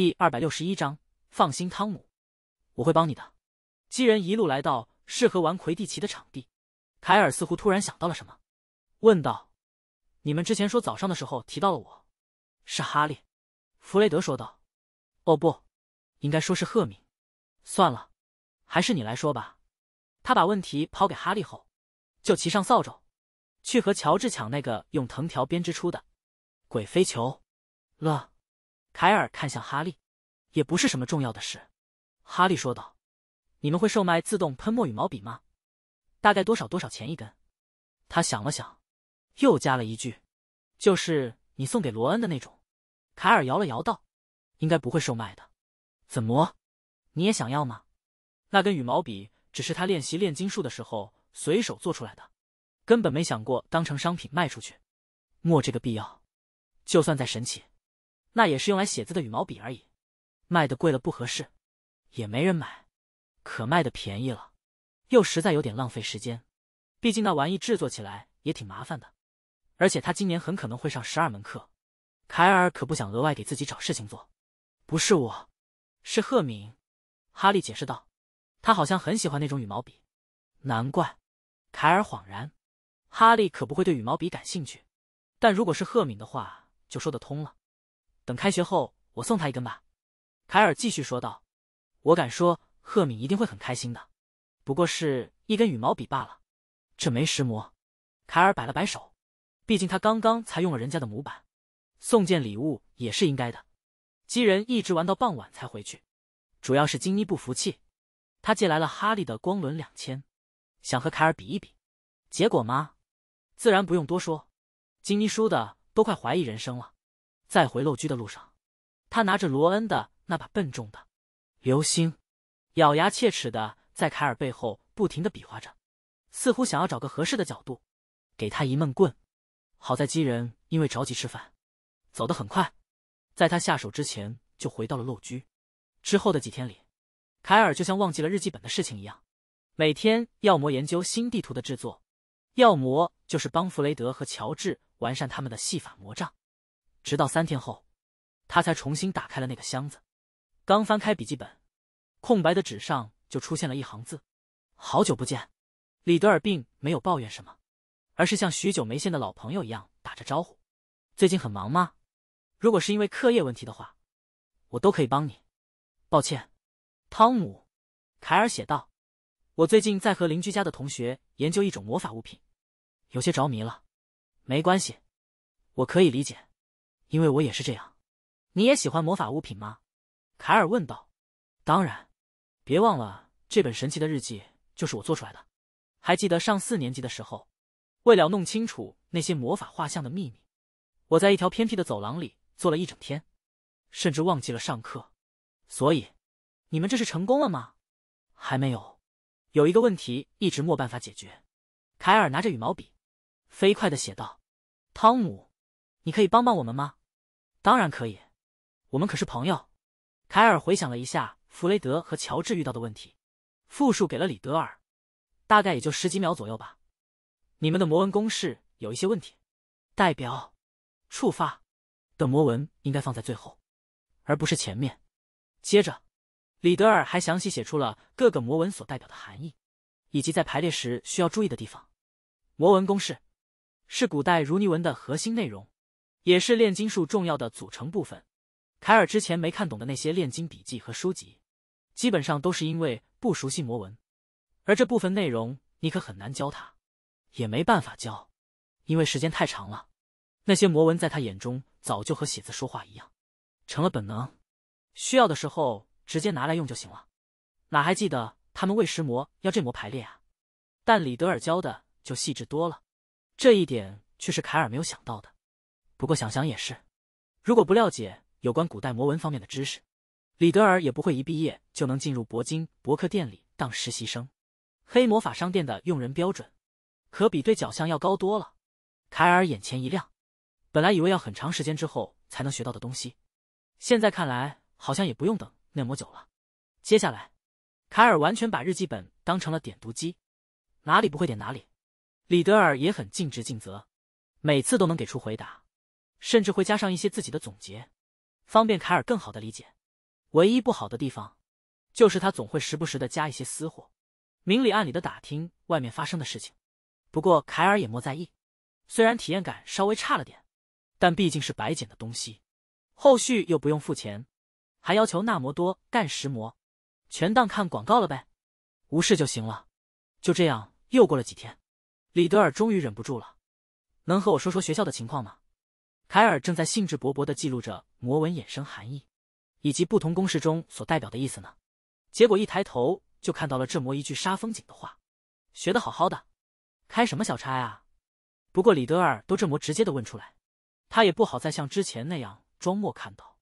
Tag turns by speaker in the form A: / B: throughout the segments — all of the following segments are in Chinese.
A: 第二百六十一章，放心，汤姆，我会帮你的。几人一路来到适合玩魁地奇的场地，凯尔似乎突然想到了什么，问道：“你们之前说早上的时候提到了我？”是哈利，弗雷德说道：“哦不，应该说是赫敏。算了，还是你来说吧。”他把问题抛给哈利后，就骑上扫帚，去和乔治抢那个用藤条编织出的鬼飞球了。凯尔看向哈利，也不是什么重要的事。哈利说道：“你们会售卖自动喷墨羽毛笔吗？大概多少多少钱一根？”他想了想，又加了一句：“就是你送给罗恩的那种。”凯尔摇了摇头道：“应该不会售卖的。怎么，你也想要吗？”那根羽毛笔只是他练习炼金术的时候随手做出来的，根本没想过当成商品卖出去。没这个必要，就算再神奇。那也是用来写字的羽毛笔而已，卖的贵了不合适，也没人买，可卖的便宜了，又实在有点浪费时间。毕竟那玩意制作起来也挺麻烦的，而且他今年很可能会上十二门课，凯尔可不想额外给自己找事情做。不是我，是赫敏，哈利解释道，他好像很喜欢那种羽毛笔，难怪。凯尔恍然，哈利可不会对羽毛笔感兴趣，但如果是赫敏的话，就说得通了。等开学后，我送他一根吧。”凯尔继续说道，“我敢说，赫敏一定会很开心的。不过是一根羽毛笔罢了，这没石磨。”凯尔摆了摆手，“毕竟他刚刚才用了人家的模板，送件礼物也是应该的。”基人一直玩到傍晚才回去，主要是金妮不服气，他借来了哈利的光轮两千，想和凯尔比一比。结果嘛，自然不用多说，金妮输的都快怀疑人生了。在回陋居的路上，他拿着罗恩的那把笨重的流星，咬牙切齿的在凯尔背后不停的比划着，似乎想要找个合适的角度，给他一闷棍。好在基人因为着急吃饭，走得很快，在他下手之前就回到了陋居。之后的几天里，凯尔就像忘记了日记本的事情一样，每天要么研究新地图的制作，要么就是帮弗雷德和乔治完善他们的戏法魔杖。直到三天后，他才重新打开了那个箱子。刚翻开笔记本，空白的纸上就出现了一行字：“好久不见。”李德尔并没有抱怨什么，而是像许久没见的老朋友一样打着招呼：“最近很忙吗？如果是因为课业问题的话，我都可以帮你。”抱歉，汤姆，凯尔写道：“我最近在和邻居家的同学研究一种魔法物品，有些着迷了。”没关系，我可以理解。因为我也是这样，你也喜欢魔法物品吗？凯尔问道。当然，别忘了这本神奇的日记就是我做出来的。还记得上四年级的时候，为了弄清楚那些魔法画像的秘密，我在一条偏僻的走廊里坐了一整天，甚至忘记了上课。所以，你们这是成功了吗？还没有，有一个问题一直没办法解决。凯尔拿着羽毛笔，飞快的写道：“汤姆，你可以帮帮我们吗？”当然可以，我们可是朋友。凯尔回想了一下弗雷德和乔治遇到的问题，复述给了李德尔，大概也就十几秒左右吧。你们的魔文公式有一些问题，代表触发的魔文应该放在最后，而不是前面。接着，李德尔还详细写出了各个魔文所代表的含义，以及在排列时需要注意的地方。魔文公式是古代如尼文的核心内容。也是炼金术重要的组成部分。凯尔之前没看懂的那些炼金笔记和书籍，基本上都是因为不熟悉魔文。而这部分内容，你可很难教他，也没办法教，因为时间太长了。那些魔文在他眼中早就和写字说话一样，成了本能，需要的时候直接拿来用就行了。哪还记得他们喂食魔要这魔排列啊？但李德尔教的就细致多了，这一点却是凯尔没有想到的。不过想想也是，如果不了解有关古代魔文方面的知识，李德尔也不会一毕业就能进入铂金博客店里当实习生。黑魔法商店的用人标准，可比对角巷要高多了。凯尔眼前一亮，本来以为要很长时间之后才能学到的东西，现在看来好像也不用等那么久了。接下来，凯尔完全把日记本当成了点读机，哪里不会点哪里。李德尔也很尽职尽责，每次都能给出回答。甚至会加上一些自己的总结，方便凯尔更好的理解。唯一不好的地方，就是他总会时不时的加一些私货，明里暗里的打听外面发生的事情。不过凯尔也莫在意，虽然体验感稍微差了点，但毕竟是白捡的东西，后续又不用付钱，还要求那么多干十模，全当看广告了呗，无视就行了。就这样又过了几天，李德尔终于忍不住了：“能和我说说学校的情况吗？”凯尔正在兴致勃勃地记录着魔文衍生含义，以及不同公式中所代表的意思呢。结果一抬头就看到了这魔一句杀风景的话，学的好好的，开什么小差啊？不过李德尔都这么直接的问出来，他也不好再像之前那样装默看到。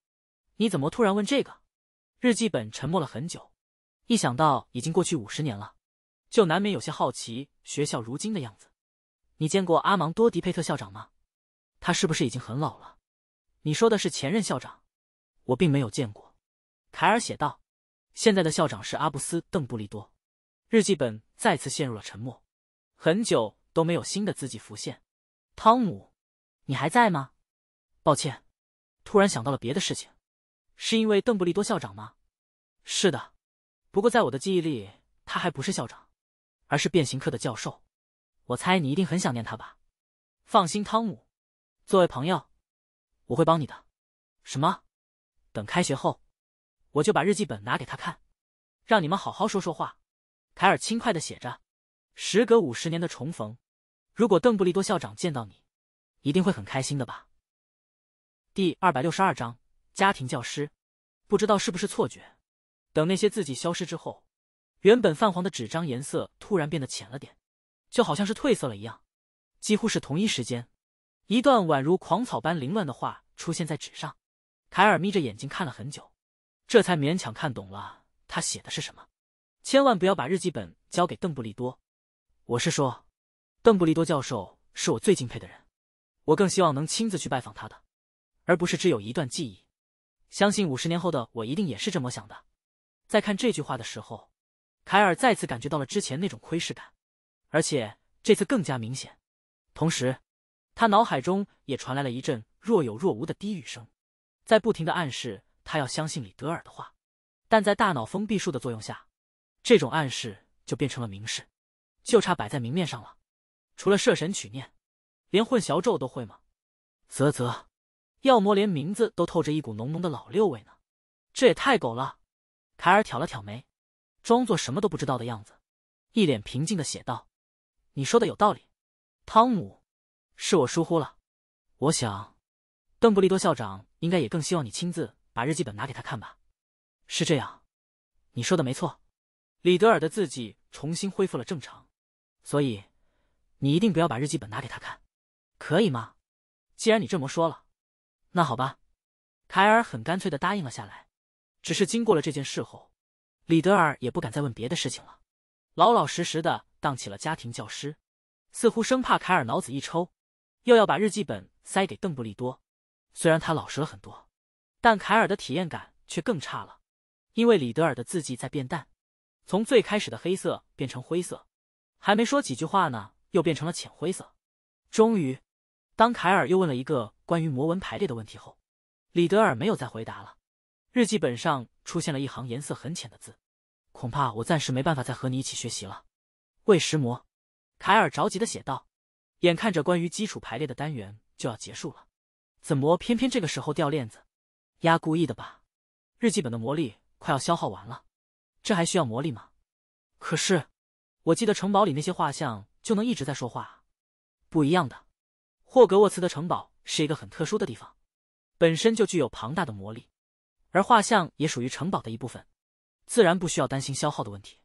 A: 你怎么突然问这个？日记本沉默了很久，一想到已经过去五十年了，就难免有些好奇学校如今的样子。你见过阿芒多迪佩特校长吗？他是不是已经很老了？你说的是前任校长，我并没有见过。凯尔写道：“现在的校长是阿布斯·邓布利多。”日记本再次陷入了沉默，很久都没有新的字迹浮现。汤姆，你还在吗？抱歉，突然想到了别的事情。是因为邓布利多校长吗？是的，不过在我的记忆里，他还不是校长，而是变形课的教授。我猜你一定很想念他吧？放心，汤姆。作为朋友，我会帮你的。什么？等开学后，我就把日记本拿给他看，让你们好好说说话。凯尔轻快的写着。时隔五十年的重逢，如果邓布利多校长见到你，一定会很开心的吧。第二百六十二章家庭教师。不知道是不是错觉，等那些字迹消失之后，原本泛黄的纸张颜色突然变得浅了点，就好像是褪色了一样。几乎是同一时间。一段宛如狂草般凌乱的话出现在纸上，凯尔眯着眼睛看了很久，这才勉强看懂了他写的是什么。千万不要把日记本交给邓布利多，我是说，邓布利多教授是我最敬佩的人，我更希望能亲自去拜访他的，而不是只有一段记忆。相信五十年后的我一定也是这么想的。在看这句话的时候，凯尔再次感觉到了之前那种窥视感，而且这次更加明显，同时。他脑海中也传来了一阵若有若无的低语声，在不停的暗示他要相信李德尔的话，但在大脑封闭术的作用下，这种暗示就变成了明示，就差摆在明面上了。除了摄神取念，连混淆咒都会吗？啧啧，要么连名字都透着一股浓浓的老六味呢，这也太狗了。凯尔挑了挑眉，装作什么都不知道的样子，一脸平静的写道：“你说的有道理，汤姆。”是我疏忽了，我想，邓布利多校长应该也更希望你亲自把日记本拿给他看吧？是这样，你说的没错，李德尔的字迹重新恢复了正常，所以你一定不要把日记本拿给他看，可以吗？既然你这么说了，那好吧，凯尔很干脆的答应了下来。只是经过了这件事后，李德尔也不敢再问别的事情了，老老实实的当起了家庭教师，似乎生怕凯尔脑子一抽。又要把日记本塞给邓布利多，虽然他老实了很多，但凯尔的体验感却更差了，因为李德尔的字迹在变淡，从最开始的黑色变成灰色，还没说几句话呢，又变成了浅灰色。终于，当凯尔又问了一个关于魔文排列的问题后，李德尔没有再回答了。日记本上出现了一行颜色很浅的字，恐怕我暂时没办法再和你一起学习了。为石魔，凯尔着急的写道。眼看着关于基础排列的单元就要结束了，怎么偏偏这个时候掉链子？丫故意的吧？日记本的魔力快要消耗完了，这还需要魔力吗？可是，我记得城堡里那些画像就能一直在说话，不一样的。霍格沃茨的城堡是一个很特殊的地方，本身就具有庞大的魔力，而画像也属于城堡的一部分，自然不需要担心消耗的问题。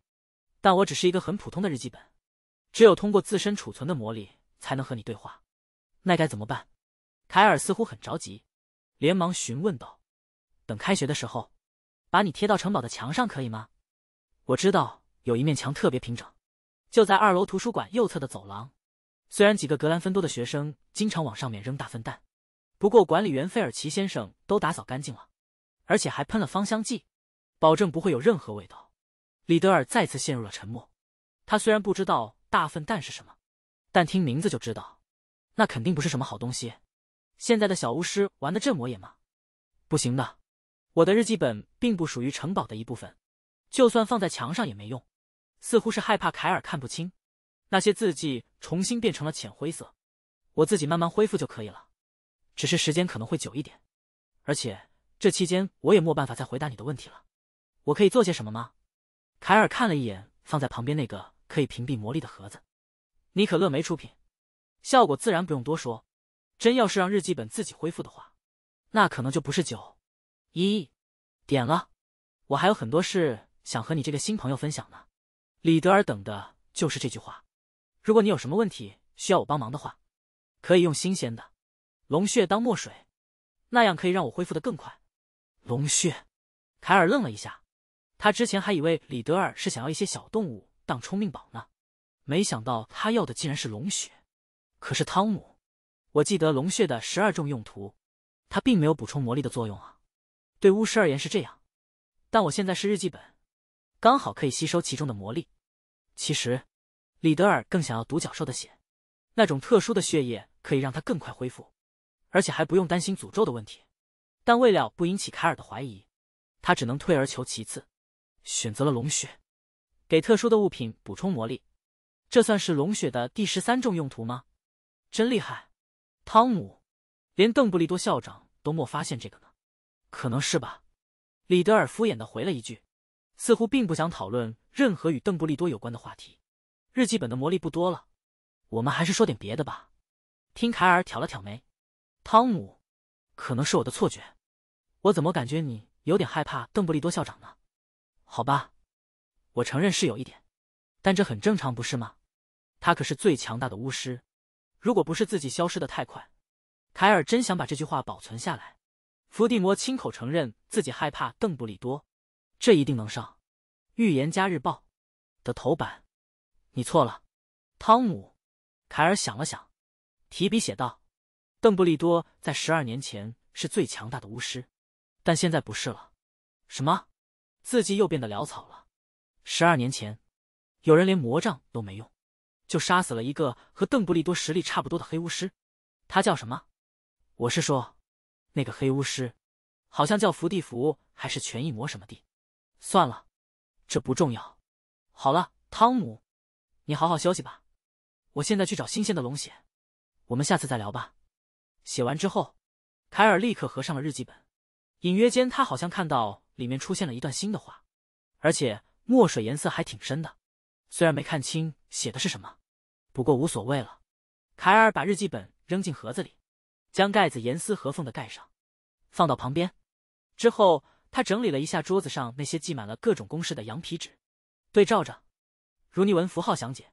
A: 但我只是一个很普通的日记本，只有通过自身储存的魔力。才能和你对话，那该怎么办？凯尔似乎很着急，连忙询问道：“等开学的时候，把你贴到城堡的墙上可以吗？我知道有一面墙特别平整，就在二楼图书馆右侧的走廊。虽然几个格兰芬多的学生经常往上面扔大粪蛋，不过管理员费尔奇先生都打扫干净了，而且还喷了芳香剂，保证不会有任何味道。”里德尔再次陷入了沉默。他虽然不知道大粪蛋是什么。但听名字就知道，那肯定不是什么好东西。现在的小巫师玩的这魔也吗？不行的，我的日记本并不属于城堡的一部分，就算放在墙上也没用。似乎是害怕凯尔看不清，那些字迹重新变成了浅灰色，我自己慢慢恢复就可以了。只是时间可能会久一点，而且这期间我也没办法再回答你的问题了。我可以做些什么吗？凯尔看了一眼放在旁边那个可以屏蔽魔力的盒子。尼可乐没出品，效果自然不用多说。真要是让日记本自己恢复的话，那可能就不是九，一点了。我还有很多事想和你这个新朋友分享呢。李德尔等的就是这句话。如果你有什么问题需要我帮忙的话，可以用新鲜的龙血当墨水，那样可以让我恢复的更快。龙血？凯尔愣了一下，他之前还以为李德尔是想要一些小动物当充命宝呢。没想到他要的竟然是龙血，可是汤姆，我记得龙血的十二种用途，它并没有补充魔力的作用啊。对巫师而言是这样，但我现在是日记本，刚好可以吸收其中的魔力。其实，里德尔更想要独角兽的血，那种特殊的血液可以让他更快恢复，而且还不用担心诅咒的问题。但为了不引起凯尔的怀疑，他只能退而求其次，选择了龙血，给特殊的物品补充魔力。这算是龙血的第十三种用途吗？真厉害，汤姆，连邓布利多校长都没发现这个呢，可能是吧。李德尔敷衍的回了一句，似乎并不想讨论任何与邓布利多有关的话题。日记本的魔力不多了，我们还是说点别的吧。听凯尔挑了挑眉，汤姆，可能是我的错觉，我怎么感觉你有点害怕邓布利多校长呢？好吧，我承认是有一点，但这很正常，不是吗？他可是最强大的巫师，如果不是自己消失的太快，凯尔真想把这句话保存下来。伏地魔亲口承认自己害怕邓布利多，这一定能上《预言家日报》的头版。你错了，汤姆。凯尔想了想，提笔写道：“邓布利多在十二年前是最强大的巫师，但现在不是了。”什么？字迹又变得潦草了。十二年前，有人连魔杖都没用。就杀死了一个和邓布利多实力差不多的黑巫师，他叫什么？我是说，那个黑巫师，好像叫伏地符还是全翼魔什么的。算了，这不重要。好了，汤姆，你好好休息吧。我现在去找新鲜的龙血，我们下次再聊吧。写完之后，凯尔立刻合上了日记本，隐约间他好像看到里面出现了一段新的话，而且墨水颜色还挺深的，虽然没看清写的是什么。不过无所谓了，凯尔把日记本扔进盒子里，将盖子严丝合缝的盖上，放到旁边。之后，他整理了一下桌子上那些记满了各种公式的羊皮纸，对照着《如尼文符号详解》，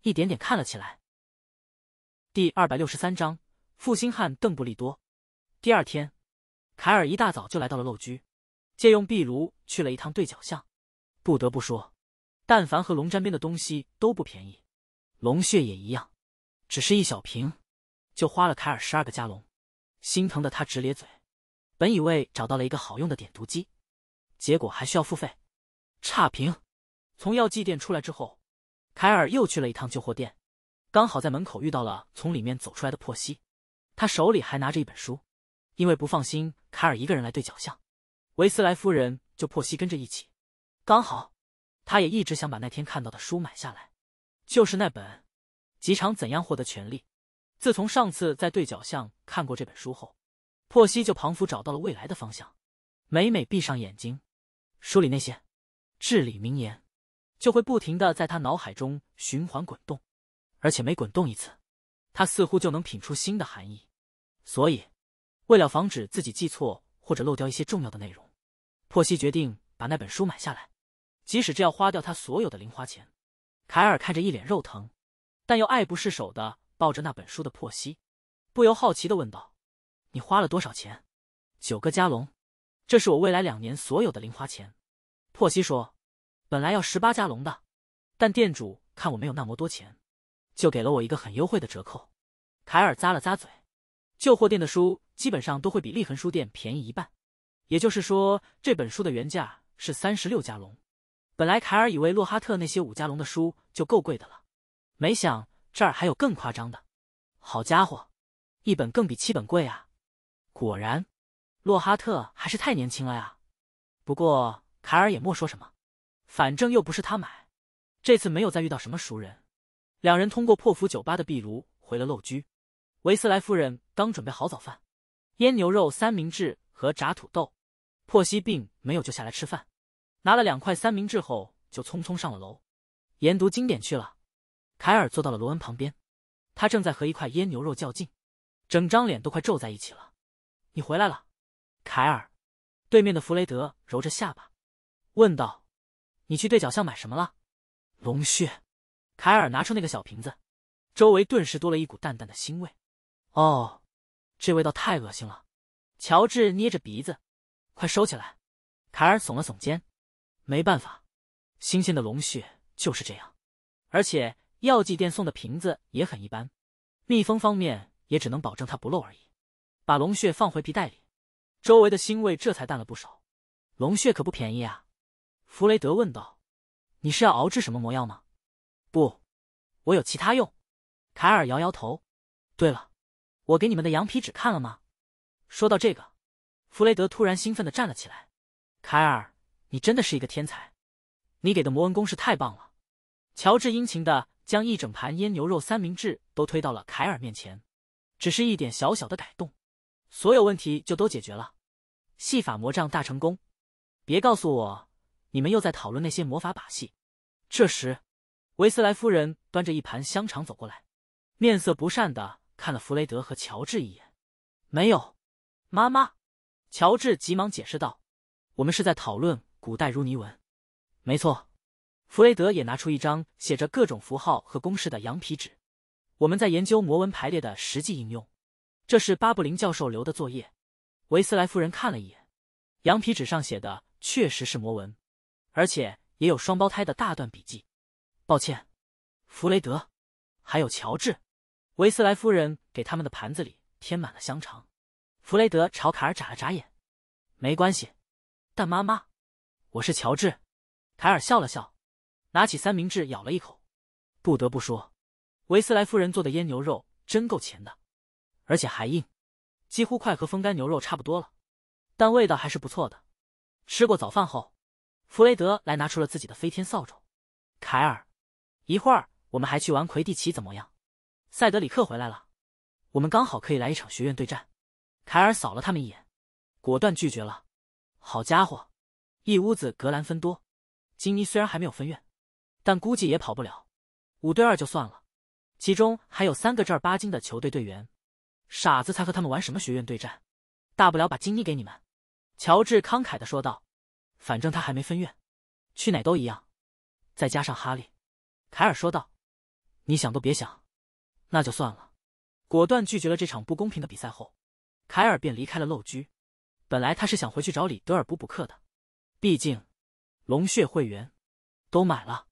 A: 一点点看了起来。第二百六十三章：负心汉邓布利多。第二天，凯尔一大早就来到了陋居，借用壁炉去了一趟对角巷。不得不说，但凡和龙沾边的东西都不便宜。龙血也一样，只是一小瓶，就花了凯尔十二个加龙。心疼的他直咧嘴。本以为找到了一个好用的点毒机，结果还需要付费，差评。从药剂店出来之后，凯尔又去了一趟旧货店，刚好在门口遇到了从里面走出来的珀西，他手里还拿着一本书，因为不放心凯尔一个人来对角巷，维斯莱夫人就珀西跟着一起。刚好，他也一直想把那天看到的书买下来。就是那本《极长怎样获得权利》。自从上次在对角巷看过这本书后，珀西就彷佛找到了未来的方向。每每闭上眼睛，书里那些至理名言就会不停的在他脑海中循环滚动，而且每滚动一次，他似乎就能品出新的含义。所以，为了防止自己记错或者漏掉一些重要的内容，珀西决定把那本书买下来，即使这要花掉他所有的零花钱。凯尔看着一脸肉疼，但又爱不释手的抱着那本书的珀西，不由好奇的问道：“你花了多少钱？”“九个加隆。”“这是我未来两年所有的零花钱。”珀西说：“本来要十八加隆的，但店主看我没有那么多钱，就给了我一个很优惠的折扣。”凯尔咂了咂嘴：“旧货店的书基本上都会比立恒书店便宜一半，也就是说这本书的原价是三十六加隆。”本来凯尔以为洛哈特那些武加龙的书就够贵的了，没想这儿还有更夸张的。好家伙，一本更比七本贵啊！果然，洛哈特还是太年轻了呀。不过凯尔也莫说什么，反正又不是他买。这次没有再遇到什么熟人，两人通过破釜酒吧的壁炉回了陋居。维斯莱夫人刚准备好早饭，腌牛肉三明治和炸土豆。珀西并没有就下来吃饭。拿了两块三明治后，就匆匆上了楼，研读经典去了。凯尔坐到了罗恩旁边，他正在和一块腌牛肉较劲，整张脸都快皱在一起了。你回来了，凯尔。对面的弗雷德揉着下巴问道：“你去对角巷买什么了？”龙血。凯尔拿出那个小瓶子，周围顿时多了一股淡淡的腥味。哦，这味道太恶心了。乔治捏着鼻子，快收起来。凯尔耸了耸肩。没办法，新鲜的龙血就是这样，而且药剂店送的瓶子也很一般，密封方面也只能保证它不漏而已。把龙血放回皮袋里，周围的腥味这才淡了不少。龙血可不便宜啊，弗雷德问道：“你是要熬制什么魔药吗？”“不，我有其他用。”凯尔摇摇头。“对了，我给你们的羊皮纸看了吗？”说到这个，弗雷德突然兴奋的站了起来。凯尔。你真的是一个天才，你给的魔文公式太棒了。乔治殷勤的将一整盘腌牛肉三明治都推到了凯尔面前，只是一点小小的改动，所有问题就都解决了。戏法魔杖大成功！别告诉我你们又在讨论那些魔法把戏。这时，维斯莱夫人端着一盘香肠走过来，面色不善的看了弗雷德和乔治一眼。没有，妈妈，乔治急忙解释道：“我们是在讨论。”古代如泥文，没错。弗雷德也拿出一张写着各种符号和公式的羊皮纸。我们在研究魔文排列的实际应用。这是巴布林教授留的作业。维斯莱夫人看了一眼，羊皮纸上写的确实是魔文，而且也有双胞胎的大段笔记。抱歉，弗雷德，还有乔治。维斯莱夫人给他们的盘子里添满了香肠。弗雷德朝卡尔眨了眨眼。没关系，但妈妈。我是乔治，凯尔笑了笑，拿起三明治咬了一口。不得不说，维斯莱夫人做的腌牛肉真够咸的，而且还硬，几乎快和风干牛肉差不多了，但味道还是不错的。吃过早饭后，弗雷德来拿出了自己的飞天扫帚。凯尔，一会儿我们还去玩魁地奇怎么样？塞德里克回来了，我们刚好可以来一场学院对战。凯尔扫了他们一眼，果断拒绝了。好家伙！一屋子格兰芬多，金妮虽然还没有分院，但估计也跑不了。五对二就算了，其中还有三个正儿八经的球队队员，傻子才和他们玩什么学院对战。大不了把金妮给你们。”乔治慷慨的说道，“反正他还没分院，去哪都一样。”再加上哈利，凯尔说道，“你想都别想，那就算了。”果断拒绝了这场不公平的比赛后，凯尔便离开了陋居。本来他是想回去找李德尔补补课的。毕竟，龙血会员都买了，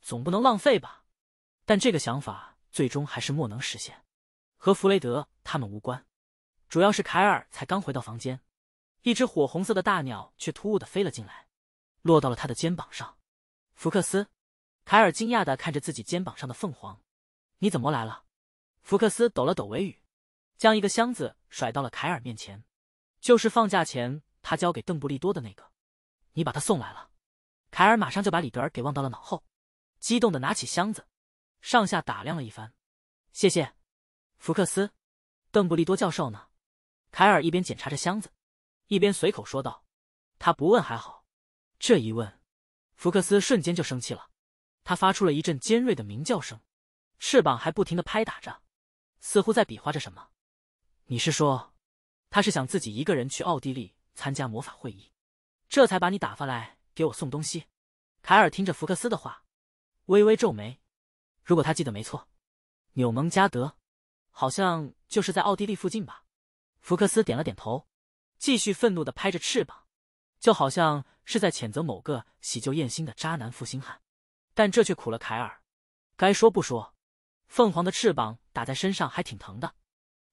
A: 总不能浪费吧？但这个想法最终还是莫能实现，和弗雷德他们无关，主要是凯尔才刚回到房间，一只火红色的大鸟却突兀的飞了进来，落到了他的肩膀上。福克斯，凯尔惊讶的看着自己肩膀上的凤凰，你怎么来了？福克斯抖了抖尾羽，将一个箱子甩到了凯尔面前，就是放假前他交给邓布利多的那个。你把他送来了，凯尔马上就把李德尔给忘到了脑后，激动的拿起箱子，上下打量了一番。谢谢，福克斯，邓布利多教授呢？凯尔一边检查着箱子，一边随口说道。他不问还好，这一问，福克斯瞬间就生气了，他发出了一阵尖锐的鸣叫声，翅膀还不停的拍打着，似乎在比划着什么。你是说，他是想自己一个人去奥地利参加魔法会议？这才把你打发来给我送东西。凯尔听着福克斯的话，微微皱眉。如果他记得没错，纽蒙加德好像就是在奥地利附近吧？福克斯点了点头，继续愤怒的拍着翅膀，就好像是在谴责某个喜旧厌新的渣男负心汉。但这却苦了凯尔。该说不说，凤凰的翅膀打在身上还挺疼的。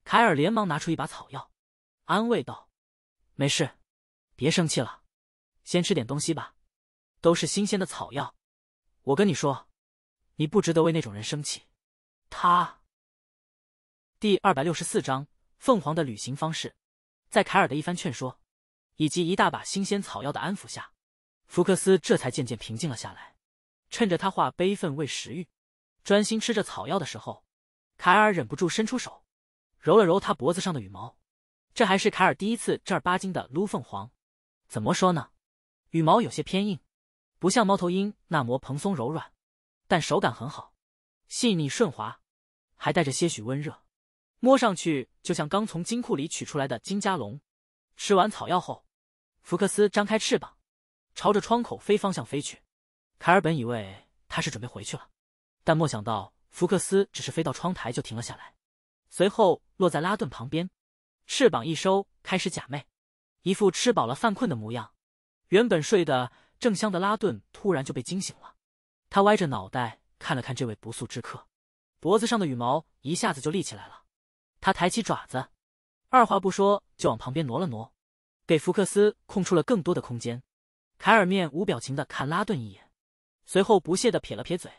A: 凯尔连忙拿出一把草药，安慰道：“没事，别生气了。”先吃点东西吧，都是新鲜的草药。我跟你说，你不值得为那种人生气。他。第二百六十四章凤凰的旅行方式，在凯尔的一番劝说，以及一大把新鲜草药的安抚下，福克斯这才渐渐平静了下来。趁着他化悲愤为食欲，专心吃着草药的时候，凯尔忍不住伸出手，揉了揉他脖子上的羽毛。这还是凯尔第一次正儿八经的撸凤凰。怎么说呢？羽毛有些偏硬，不像猫头鹰那么蓬松柔软，但手感很好，细腻顺滑，还带着些许温热，摸上去就像刚从金库里取出来的金加龙。吃完草药后，福克斯张开翅膀，朝着窗口飞方向飞去。凯尔本以为他是准备回去了，但莫想到福克斯只是飞到窗台就停了下来，随后落在拉顿旁边，翅膀一收，开始假寐，一副吃饱了犯困的模样。原本睡得正香的拉顿突然就被惊醒了，他歪着脑袋看了看这位不速之客，脖子上的羽毛一下子就立起来了。他抬起爪子，二话不说就往旁边挪了挪，给福克斯空出了更多的空间。凯尔面无表情的看拉顿一眼，随后不屑的撇了撇嘴：“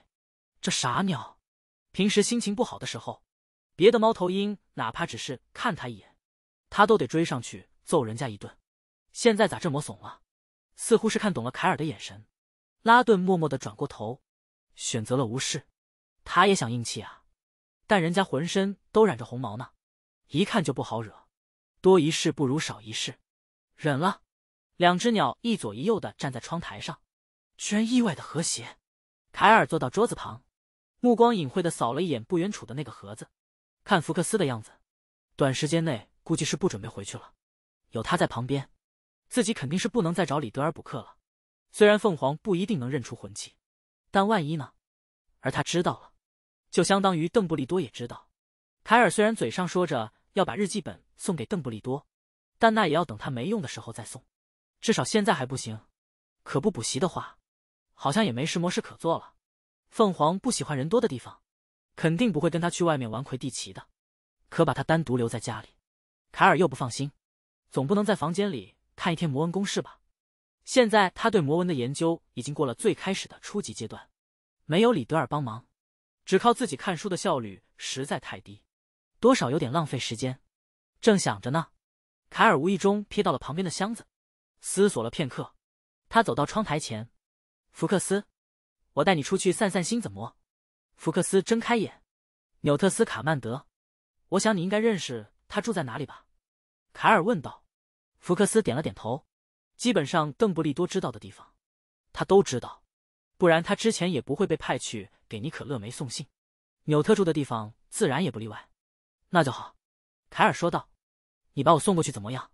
A: 这傻鸟，平时心情不好的时候，别的猫头鹰哪怕只是看他一眼，他都得追上去揍人家一顿，现在咋这么怂了？”似乎是看懂了凯尔的眼神，拉顿默默的转过头，选择了无视。他也想硬气啊，但人家浑身都染着红毛呢，一看就不好惹。多一事不如少一事，忍了。两只鸟一左一右的站在窗台上，居然意外的和谐。凯尔坐到桌子旁，目光隐晦的扫了一眼不远处的那个盒子。看福克斯的样子，短时间内估计是不准备回去了。有他在旁边。自己肯定是不能再找李德尔补课了，虽然凤凰不一定能认出魂器，但万一呢？而他知道了，就相当于邓布利多也知道。凯尔虽然嘴上说着要把日记本送给邓布利多，但那也要等他没用的时候再送，至少现在还不行。可不补习的话，好像也没什么事可做了。凤凰不喜欢人多的地方，肯定不会跟他去外面玩魁地奇的。可把他单独留在家里，凯尔又不放心，总不能在房间里。看一天魔文公式吧，现在他对魔文的研究已经过了最开始的初级阶段，没有里德尔帮忙，只靠自己看书的效率实在太低，多少有点浪费时间。正想着呢，凯尔无意中瞥到了旁边的箱子，思索了片刻，他走到窗台前。福克斯，我带你出去散散心，怎么？福克斯睁开眼，纽特斯卡曼德，我想你应该认识他住在哪里吧？凯尔问道。福克斯点了点头，基本上邓布利多知道的地方，他都知道，不然他之前也不会被派去给尼可勒梅送信。纽特住的地方自然也不例外。那就好，凯尔说道。你把我送过去怎么样？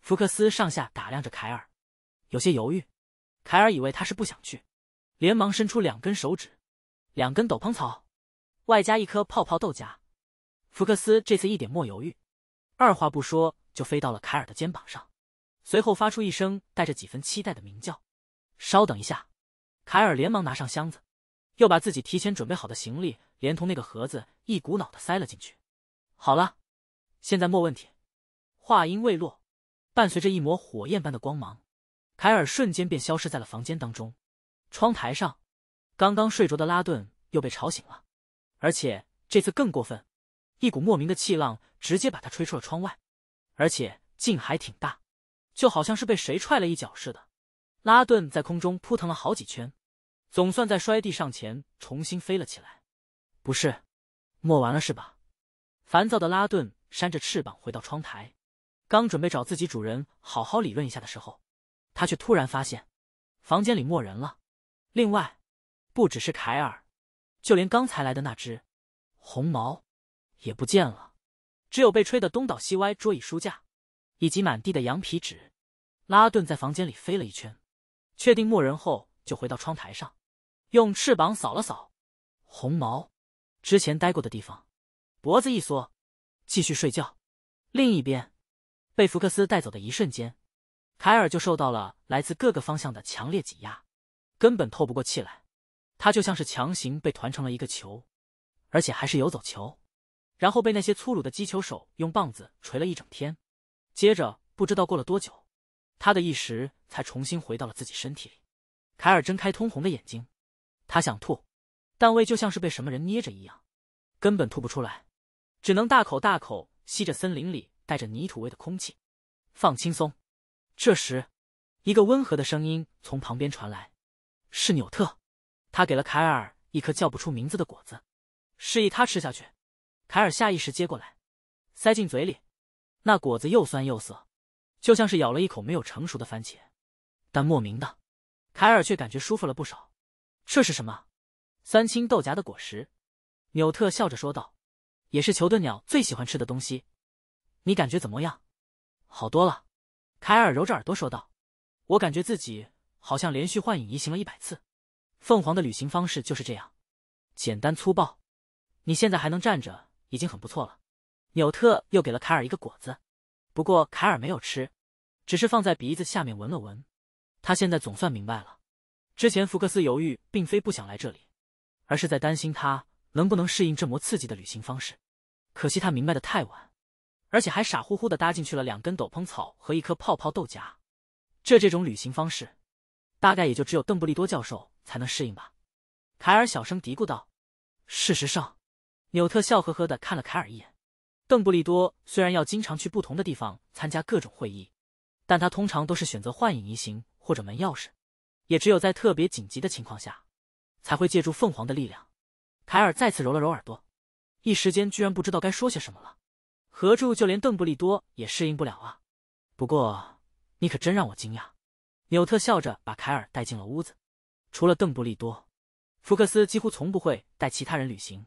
A: 福克斯上下打量着凯尔，有些犹豫。凯尔以为他是不想去，连忙伸出两根手指，两根斗篷草，外加一颗泡泡豆荚。福克斯这次一点莫犹豫。二话不说就飞到了凯尔的肩膀上，随后发出一声带着几分期待的鸣叫。稍等一下，凯尔连忙拿上箱子，又把自己提前准备好的行李连同那个盒子一股脑的塞了进去。好了，现在莫问题。话音未落，伴随着一抹火焰般的光芒，凯尔瞬间便消失在了房间当中。窗台上，刚刚睡着的拉顿又被吵醒了，而且这次更过分。一股莫名的气浪直接把他吹出了窗外，而且劲还挺大，就好像是被谁踹了一脚似的。拉顿在空中扑腾了好几圈，总算在摔地上前重新飞了起来。不是，没完了是吧？烦躁的拉顿扇着翅膀回到窗台，刚准备找自己主人好好理论一下的时候，他却突然发现房间里没人了。另外，不只是凯尔，就连刚才来的那只红毛。也不见了，只有被吹得东倒西歪桌椅、书架，以及满地的羊皮纸。拉顿在房间里飞了一圈，确定没人后，就回到窗台上，用翅膀扫了扫红毛之前待过的地方，脖子一缩，继续睡觉。另一边，被福克斯带走的一瞬间，凯尔就受到了来自各个方向的强烈挤压，根本透不过气来。他就像是强行被团成了一个球，而且还是游走球。然后被那些粗鲁的击球手用棒子锤了一整天，接着不知道过了多久，他的意识才重新回到了自己身体里。凯尔睁开通红的眼睛，他想吐，但胃就像是被什么人捏着一样，根本吐不出来，只能大口大口吸着森林里带着泥土味的空气，放轻松。这时，一个温和的声音从旁边传来：“是纽特。”他给了凯尔一颗叫不出名字的果子，示意他吃下去。凯尔下意识接过来，塞进嘴里。那果子又酸又涩，就像是咬了一口没有成熟的番茄。但莫名的，凯尔却感觉舒服了不少。这是什么？三青豆荚的果实。纽特笑着说道：“也是球盾鸟最喜欢吃的东西。”你感觉怎么样？好多了。凯尔揉着耳朵说道：“我感觉自己好像连续幻影移行了一百次。凤凰的旅行方式就是这样，简单粗暴。你现在还能站着？”已经很不错了，纽特又给了凯尔一个果子，不过凯尔没有吃，只是放在鼻子下面闻了闻。他现在总算明白了，之前福克斯犹豫并非不想来这里，而是在担心他能不能适应这么刺激的旅行方式。可惜他明白的太晚，而且还傻乎乎的搭进去了两根斗篷草和一颗泡泡豆荚。这这种旅行方式，大概也就只有邓布利多教授才能适应吧。凯尔小声嘀咕道：“事实上。”纽特笑呵呵的看了凯尔一眼，邓布利多虽然要经常去不同的地方参加各种会议，但他通常都是选择幻影移形或者门钥匙，也只有在特别紧急的情况下，才会借助凤凰的力量。凯尔再次揉了揉耳朵，一时间居然不知道该说些什么了。合住就连邓布利多也适应不了啊！不过你可真让我惊讶。纽特笑着把凯尔带进了屋子。除了邓布利多，福克斯几乎从不会带其他人旅行。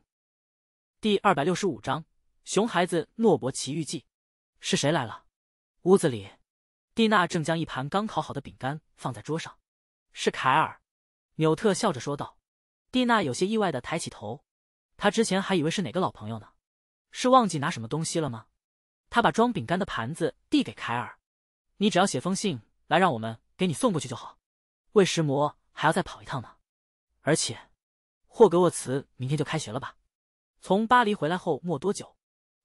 A: 第二百六十五章《熊孩子诺伯奇遇记》是谁来了？屋子里，蒂娜正将一盘刚烤好的饼干放在桌上。是凯尔，纽特笑着说道。蒂娜有些意外的抬起头，她之前还以为是哪个老朋友呢，是忘记拿什么东西了吗？他把装饼干的盘子递给凯尔，你只要写封信来，让我们给你送过去就好。喂食魔还要再跑一趟呢，而且霍格沃茨明天就开学了吧？从巴黎回来后没多久，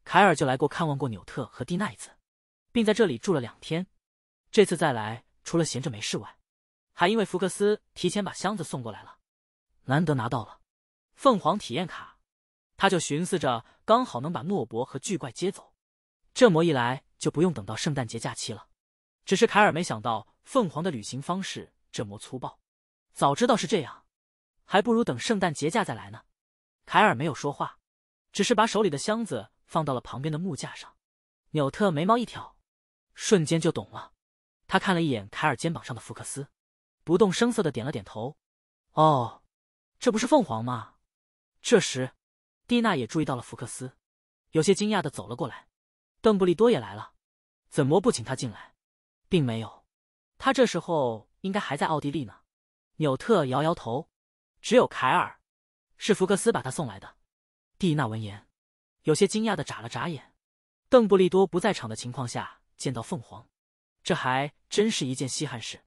A: 凯尔就来过看望过纽特和蒂娜一次，并在这里住了两天。这次再来，除了闲着没事外，还因为福克斯提前把箱子送过来了，难得拿到了凤凰体验卡，他就寻思着刚好能把诺伯和巨怪接走，这么一来就不用等到圣诞节假期了。只是凯尔没想到凤凰的旅行方式这么粗暴，早知道是这样，还不如等圣诞节假再来呢。凯尔没有说话。只是把手里的箱子放到了旁边的木架上，纽特眉毛一挑，瞬间就懂了。他看了一眼凯尔肩膀上的福克斯，不动声色的点了点头。哦，这不是凤凰吗？这时，蒂娜也注意到了福克斯，有些惊讶的走了过来。邓布利多也来了，怎么不请他进来？并没有，他这时候应该还在奥地利呢。纽特摇摇头，只有凯尔，是福克斯把他送来的。蒂娜闻言，有些惊讶的眨了眨眼。邓布利多不在场的情况下见到凤凰，这还真是一件稀罕事。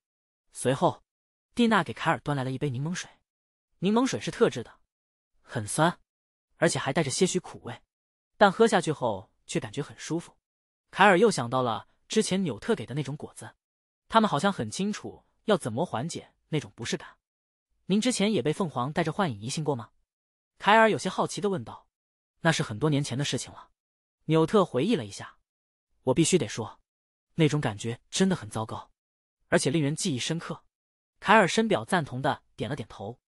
A: 随后，蒂娜给凯尔端来了一杯柠檬水，柠檬水是特制的，很酸，而且还带着些许苦味，但喝下去后却感觉很舒服。凯尔又想到了之前纽特给的那种果子，他们好像很清楚要怎么缓解那种不适感。您之前也被凤凰带着幻影移形过吗？凯尔有些好奇的问道：“那是很多年前的事情了。”纽特回忆了一下：“我必须得说，那种感觉真的很糟糕，而且令人记忆深刻。”凯尔深表赞同的点了点头。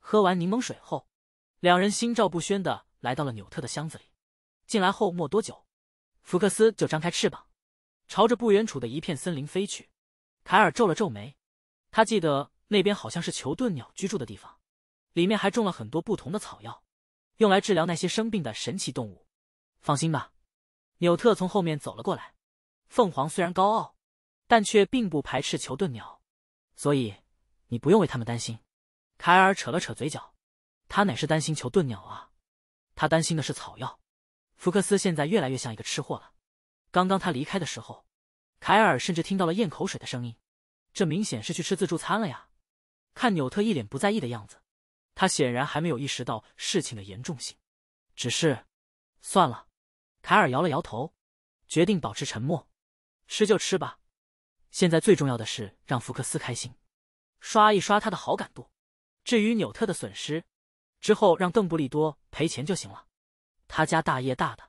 A: 喝完柠檬水后，两人心照不宣的来到了纽特的箱子里。进来后没多久，福克斯就张开翅膀，朝着不远处的一片森林飞去。凯尔皱了皱眉，他记得那边好像是求盾鸟居住的地方。里面还种了很多不同的草药，用来治疗那些生病的神奇动物。放心吧，纽特从后面走了过来。凤凰虽然高傲，但却并不排斥球盾鸟，所以你不用为他们担心。凯尔扯了扯嘴角，他乃是担心球盾鸟啊，他担心的是草药。福克斯现在越来越像一个吃货了。刚刚他离开的时候，凯尔甚至听到了咽口水的声音，这明显是去吃自助餐了呀。看纽特一脸不在意的样子。他显然还没有意识到事情的严重性，只是算了。凯尔摇了摇头，决定保持沉默。吃就吃吧，现在最重要的是让福克斯开心，刷一刷他的好感度。至于纽特的损失，之后让邓布利多赔钱就行了。他家大业大的，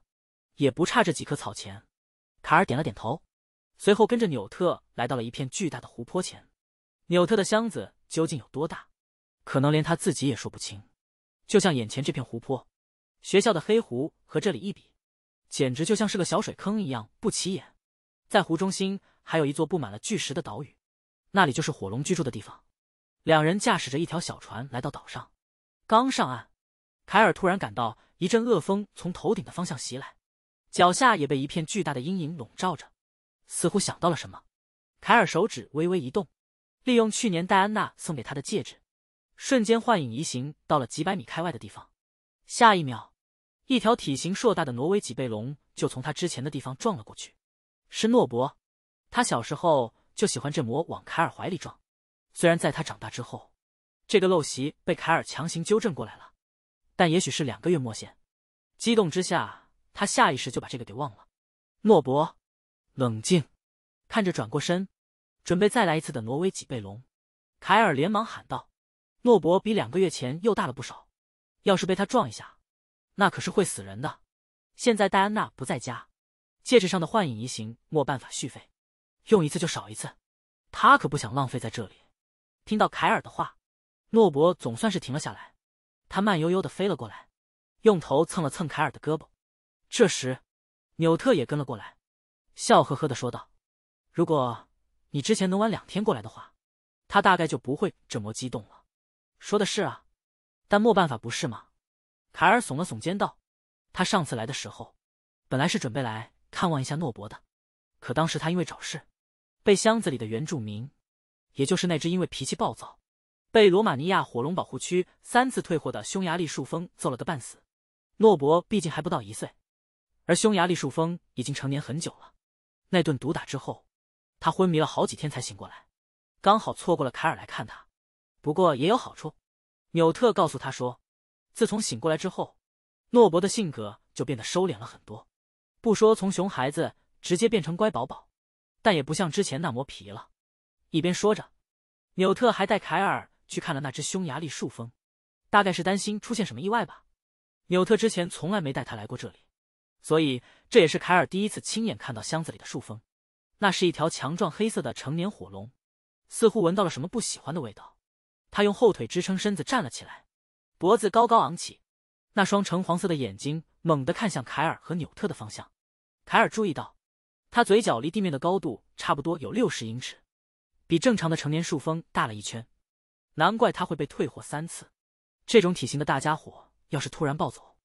A: 也不差这几棵草钱。凯尔点了点头，随后跟着纽特来到了一片巨大的湖泊前。纽特的箱子究竟有多大？可能连他自己也说不清，就像眼前这片湖泊，学校的黑湖和这里一比，简直就像是个小水坑一样不起眼。在湖中心还有一座布满了巨石的岛屿，那里就是火龙居住的地方。两人驾驶着一条小船来到岛上，刚上岸，凯尔突然感到一阵恶风从头顶的方向袭来，脚下也被一片巨大的阴影笼罩着，似乎想到了什么。凯尔手指微微一动，利用去年戴安娜送给他的戒指。瞬间幻影移形到了几百米开外的地方，下一秒，一条体型硕大的挪威脊背龙就从他之前的地方撞了过去。是诺伯，他小时候就喜欢这魔往凯尔怀里撞，虽然在他长大之后，这个陋习被凯尔强行纠正过来了，但也许是两个月末线，激动之下他下意识就把这个给忘了。诺伯，冷静！看着转过身，准备再来一次的挪威脊背龙，凯尔连忙喊道。诺伯比两个月前又大了不少，要是被他撞一下，那可是会死人的。现在戴安娜不在家，戒指上的幻影移形没办法续费，用一次就少一次，他可不想浪费在这里。听到凯尔的话，诺伯总算是停了下来，他慢悠悠的飞了过来，用头蹭了蹭凯尔的胳膊。这时，纽特也跟了过来，笑呵呵的说道：“如果你之前能晚两天过来的话，他大概就不会这么激动了。”说的是啊，但莫办法不是吗？凯尔耸了耸肩道：“他上次来的时候，本来是准备来看望一下诺伯的，可当时他因为找事，被箱子里的原住民，也就是那只因为脾气暴躁，被罗马尼亚火龙保护区三次退货的匈牙利树蜂揍了个半死。诺伯毕竟还不到一岁，而匈牙利树蜂已经成年很久了。那顿毒打之后，他昏迷了好几天才醒过来，刚好错过了凯尔来看他。”不过也有好处，纽特告诉他说，自从醒过来之后，诺伯的性格就变得收敛了很多，不说从熊孩子直接变成乖宝宝，但也不像之前那么皮了。一边说着，纽特还带凯尔去看了那只匈牙利树蜂，大概是担心出现什么意外吧。纽特之前从来没带他来过这里，所以这也是凯尔第一次亲眼看到箱子里的树蜂，那是一条强壮黑色的成年火龙，似乎闻到了什么不喜欢的味道。他用后腿支撑身子站了起来，脖子高高昂起，那双橙黄色的眼睛猛地看向凯尔和纽特的方向。凯尔注意到，他嘴角离地面的高度差不多有六十英尺，比正常的成年树蜂大了一圈。难怪他会被退货三次。这种体型的大家伙要是突然暴走，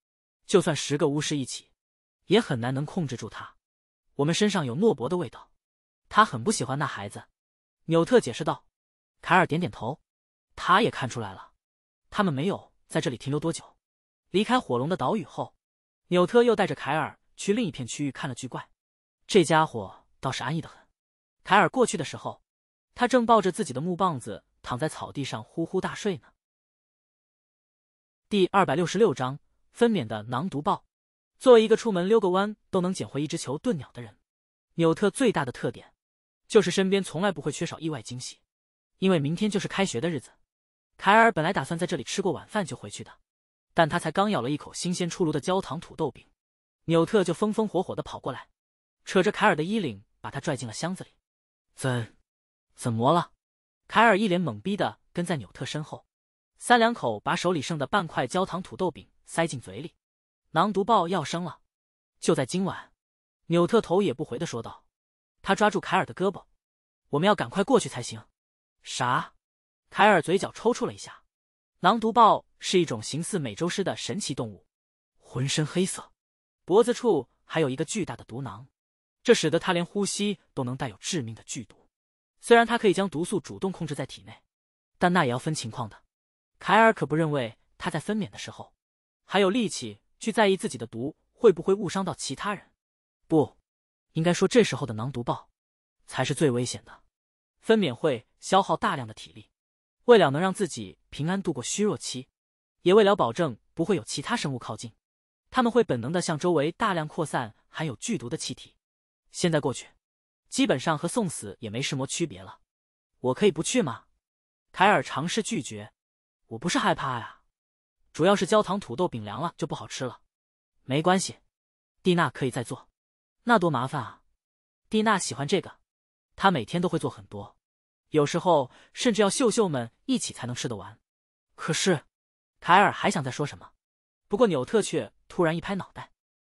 A: 就算十个巫师一起，也很难能控制住他。我们身上有诺伯的味道，他很不喜欢那孩子。纽特解释道。凯尔点点头。他也看出来了，他们没有在这里停留多久。离开火龙的岛屿后，纽特又带着凯尔去另一片区域看了巨怪。这家伙倒是安逸的很。凯尔过去的时候，他正抱着自己的木棒子躺在草地上呼呼大睡呢。第二百六十六章分娩的囊毒豹。作为一个出门溜个弯都能捡回一只球盾鸟的人，纽特最大的特点就是身边从来不会缺少意外惊喜。因为明天就是开学的日子。凯尔本来打算在这里吃过晚饭就回去的，但他才刚咬了一口新鲜出炉的焦糖土豆饼，纽特就风风火火的跑过来，扯着凯尔的衣领，把他拽进了箱子里。怎？怎么了？凯尔一脸懵逼的跟在纽特身后，三两口把手里剩的半块焦糖土豆饼塞进嘴里。狼毒豹要生了，就在今晚。纽特头也不回的说道，他抓住凯尔的胳膊，我们要赶快过去才行。啥？凯尔嘴角抽搐了一下，狼毒豹是一种形似美洲狮的神奇动物，浑身黑色，脖子处还有一个巨大的毒囊，这使得它连呼吸都能带有致命的剧毒。虽然它可以将毒素主动控制在体内，但那也要分情况的。凯尔可不认为他在分娩的时候还有力气去在意自己的毒会不会误伤到其他人。不，应该说这时候的狼毒豹才是最危险的。分娩会消耗大量的体力。为了能让自己平安度过虚弱期，也为了保证不会有其他生物靠近，他们会本能的向周围大量扩散含有剧毒的气体。现在过去，基本上和送死也没什么区别了。我可以不去吗？凯尔尝试拒绝。我不是害怕呀，主要是焦糖土豆饼凉了就不好吃了。没关系，蒂娜可以再做。那多麻烦啊！蒂娜喜欢这个，她每天都会做很多。有时候甚至要秀秀们一起才能吃得完，可是，凯尔还想再说什么，不过纽特却突然一拍脑袋，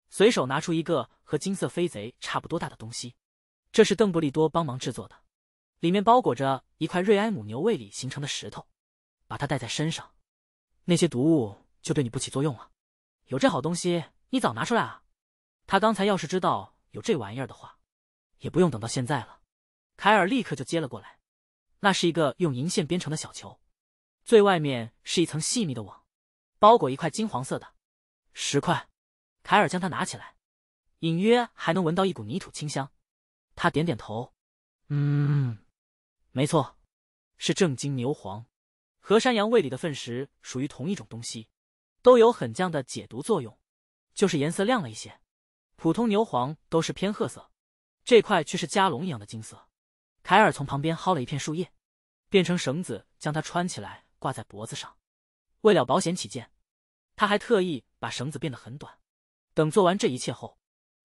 A: 随手拿出一个和金色飞贼差不多大的东西，这是邓布利多帮忙制作的，里面包裹着一块瑞埃姆牛胃里形成的石头，把它带在身上，那些毒物就对你不起作用了。有这好东西，你早拿出来啊！他刚才要是知道有这玩意儿的话，也不用等到现在了。凯尔立刻就接了过来。那是一个用银线编成的小球，最外面是一层细密的网，包裹一块金黄色的石块。凯尔将它拿起来，隐约还能闻到一股泥土清香。他点点头，嗯，没错，是正经牛黄，和山羊胃里的粪石属于同一种东西，都有很强的解毒作用，就是颜色亮了一些。普通牛黄都是偏褐色，这块却是加龙一样的金色。凯尔从旁边薅了一片树叶，变成绳子将它穿起来挂在脖子上。为了保险起见，他还特意把绳子变得很短。等做完这一切后，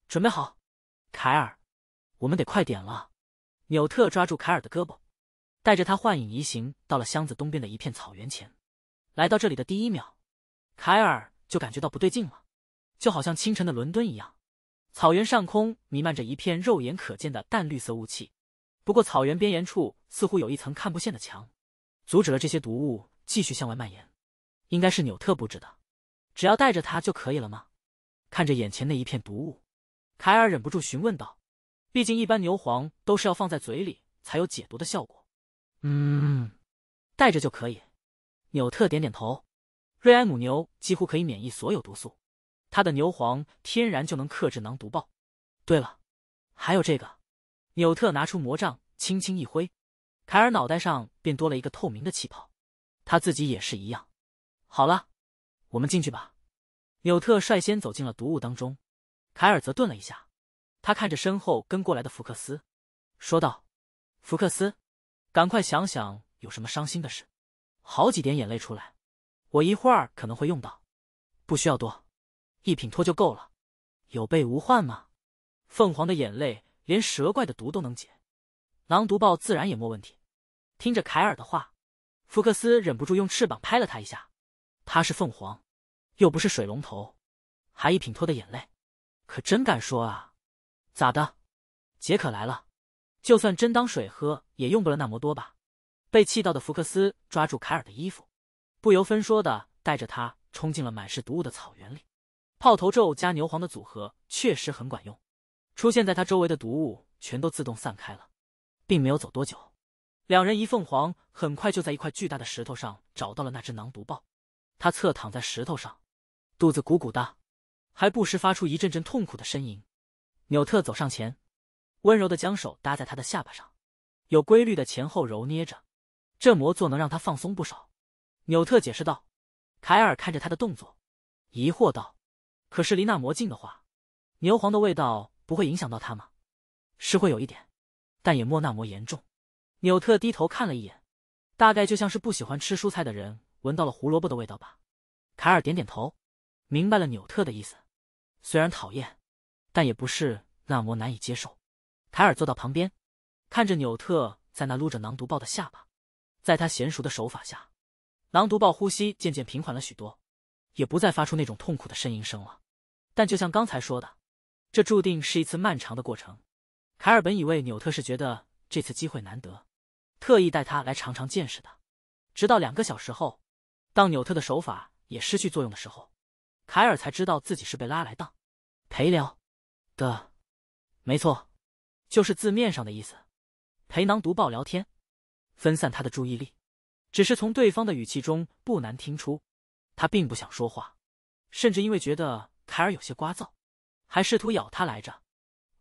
A: 准备好，凯尔，我们得快点了。纽特抓住凯尔的胳膊，带着他幻影移行到了箱子东边的一片草原前。来到这里的第一秒，凯尔就感觉到不对劲了，就好像清晨的伦敦一样，草原上空弥漫着一片肉眼可见的淡绿色雾气。不过草原边沿处似乎有一层看不见的墙，阻止了这些毒物继续向外蔓延，应该是纽特布置的。只要带着它就可以了吗？看着眼前那一片毒物，凯尔忍不住询问道。毕竟一般牛黄都是要放在嘴里才有解毒的效果。嗯，带着就可以。纽特点点头。瑞安母牛几乎可以免疫所有毒素，它的牛黄天然就能克制囊毒爆。对了，还有这个。纽特拿出魔杖，轻轻一挥，凯尔脑袋上便多了一个透明的气泡，他自己也是一样。好了，我们进去吧。纽特率先走进了毒雾当中，凯尔则顿了一下，他看着身后跟过来的福克斯，说道：“福克斯，赶快想想有什么伤心的事，好几点眼泪出来，我一会儿可能会用到，不需要多，一品托就够了，有备无患嘛。”凤凰的眼泪。连蛇怪的毒都能解，狼毒豹自然也没问题。听着凯尔的话，福克斯忍不住用翅膀拍了他一下。他是凤凰，又不是水龙头，还一品托的眼泪，可真敢说啊！咋的？杰克来了？就算真当水喝，也用不了那么多吧？被气到的福克斯抓住凯尔的衣服，不由分说的带着他冲进了满是毒物的草原里。炮头咒加牛黄的组合确实很管用。出现在他周围的毒物全都自动散开了，并没有走多久，两人一凤凰很快就在一块巨大的石头上找到了那只囊毒豹。他侧躺在石头上，肚子鼓鼓的，还不时发出一阵阵痛苦的呻吟。纽特走上前，温柔的将手搭在他的下巴上，有规律的前后揉捏着，这魔作能让他放松不少。纽特解释道。凯尔看着他的动作，疑惑道：“可是离那魔镜的话，牛黄的味道。”不会影响到他吗？是会有一点，但也莫那么严重。纽特低头看了一眼，大概就像是不喜欢吃蔬菜的人闻到了胡萝卜的味道吧。凯尔点点头，明白了纽特的意思。虽然讨厌，但也不是那么难以接受。凯尔坐到旁边，看着纽特在那撸着狼毒豹的下巴，在他娴熟的手法下，狼毒豹呼吸渐渐平缓了许多，也不再发出那种痛苦的呻吟声了。但就像刚才说的。这注定是一次漫长的过程。凯尔本以为纽特是觉得这次机会难得，特意带他来尝尝见识的。直到两个小时后，当纽特的手法也失去作用的时候，凯尔才知道自己是被拉来当陪聊的。没错，就是字面上的意思——陪囊读报聊天，分散他的注意力。只是从对方的语气中不难听出，他并不想说话，甚至因为觉得凯尔有些聒噪。还试图咬他来着，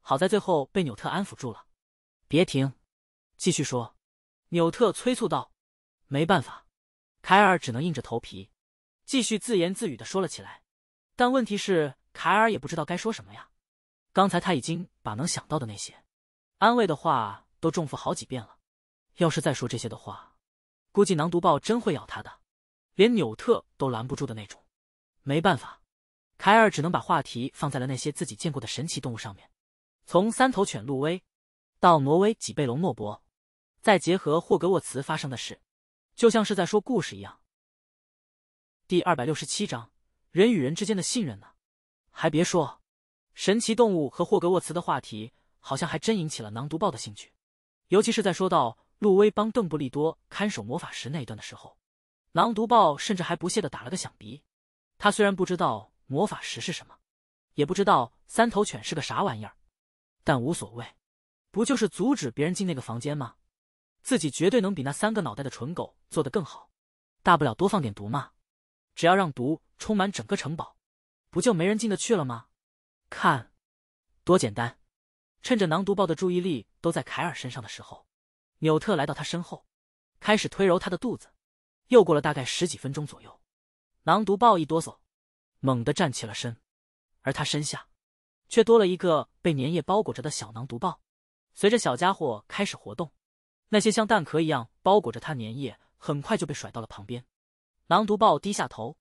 A: 好在最后被纽特安抚住了。别停，继续说，纽特催促道。没办法，凯尔只能硬着头皮，继续自言自语的说了起来。但问题是，凯尔也不知道该说什么呀。刚才他已经把能想到的那些安慰的话都重复好几遍了。要是再说这些的话，估计囊毒豹真会咬他的，连纽特都拦不住的那种。没办法。凯尔只能把话题放在了那些自己见过的神奇动物上面，从三头犬路威，到挪威脊背龙诺伯，再结合霍格沃茨发生的事，就像是在说故事一样。第二百六十七章，人与人之间的信任呢？还别说，神奇动物和霍格沃茨的话题好像还真引起了《狼毒报》的兴趣，尤其是在说到路威帮邓布利多看守魔法石那一段的时候，《狼毒报》甚至还不屑的打了个响鼻。他虽然不知道。魔法石是什么？也不知道三头犬是个啥玩意儿，但无所谓，不就是阻止别人进那个房间吗？自己绝对能比那三个脑袋的蠢狗做的更好，大不了多放点毒嘛，只要让毒充满整个城堡，不就没人进得去了吗？看，多简单！趁着狼毒豹的注意力都在凯尔身上的时候，纽特来到他身后，开始推揉他的肚子。又过了大概十几分钟左右，狼毒豹一哆嗦。猛地站起了身，而他身下，却多了一个被粘液包裹着的小囊毒豹。随着小家伙开始活动，那些像蛋壳一样包裹着它粘液很快就被甩到了旁边。囊毒豹低下头，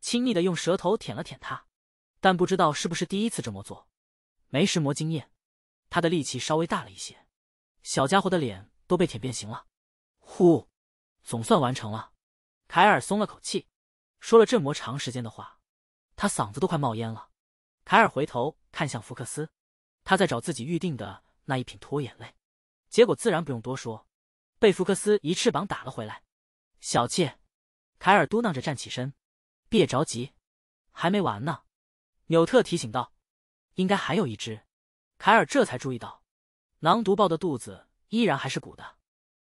A: 亲昵的用舌头舔了舔它，但不知道是不是第一次这么做，没食魔经验，他的力气稍微大了一些，小家伙的脸都被舔变形了。呼，总算完成了。凯尔松了口气，说了这么长时间的话。他嗓子都快冒烟了，凯尔回头看向福克斯，他在找自己预定的那一品拖眼泪，结果自然不用多说，被福克斯一翅膀打了回来。小气，凯尔嘟囔着站起身，别着急，还没完呢。纽特提醒道，应该还有一只。凯尔这才注意到，囊毒豹的肚子依然还是鼓的。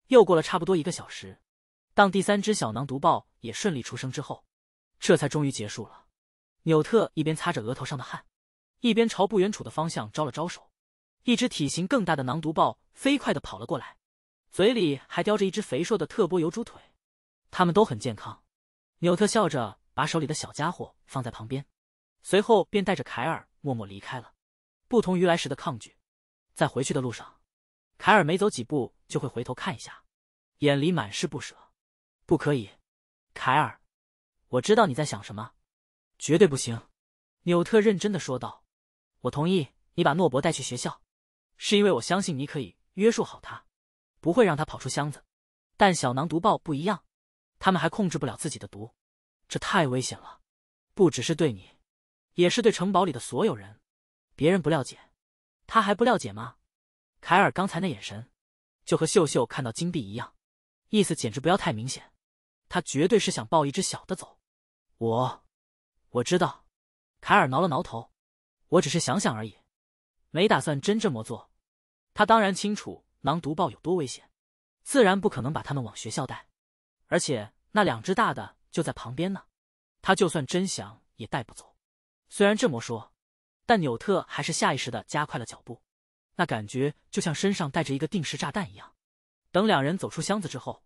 A: 又过了差不多一个小时，当第三只小囊毒豹也顺利出生之后，这才终于结束了。纽特一边擦着额头上的汗，一边朝不远处的方向招了招手。一只体型更大的囊毒豹飞快地跑了过来，嘴里还叼着一只肥硕的特波油猪腿。它们都很健康。纽特笑着把手里的小家伙放在旁边，随后便带着凯尔默默离开了。不同于来时的抗拒，在回去的路上，凯尔没走几步就会回头看一下，眼里满是不舍。不可以，凯尔，我知道你在想什么。绝对不行，纽特认真的说道：“我同意你把诺伯带去学校，是因为我相信你可以约束好他，不会让他跑出箱子。但小囊毒豹不一样，他们还控制不了自己的毒，这太危险了，不只是对你，也是对城堡里的所有人。别人不了解，他还不了解吗？凯尔刚才那眼神，就和秀秀看到金币一样，意思简直不要太明显。他绝对是想抱一只小的走，我。”我知道，凯尔挠了挠头，我只是想想而已，没打算真这么做。他当然清楚狼毒豹有多危险，自然不可能把他们往学校带。而且那两只大的就在旁边呢，他就算真想也带不走。虽然这么说，但纽特还是下意识的加快了脚步，那感觉就像身上带着一个定时炸弹一样。等两人走出箱子之后，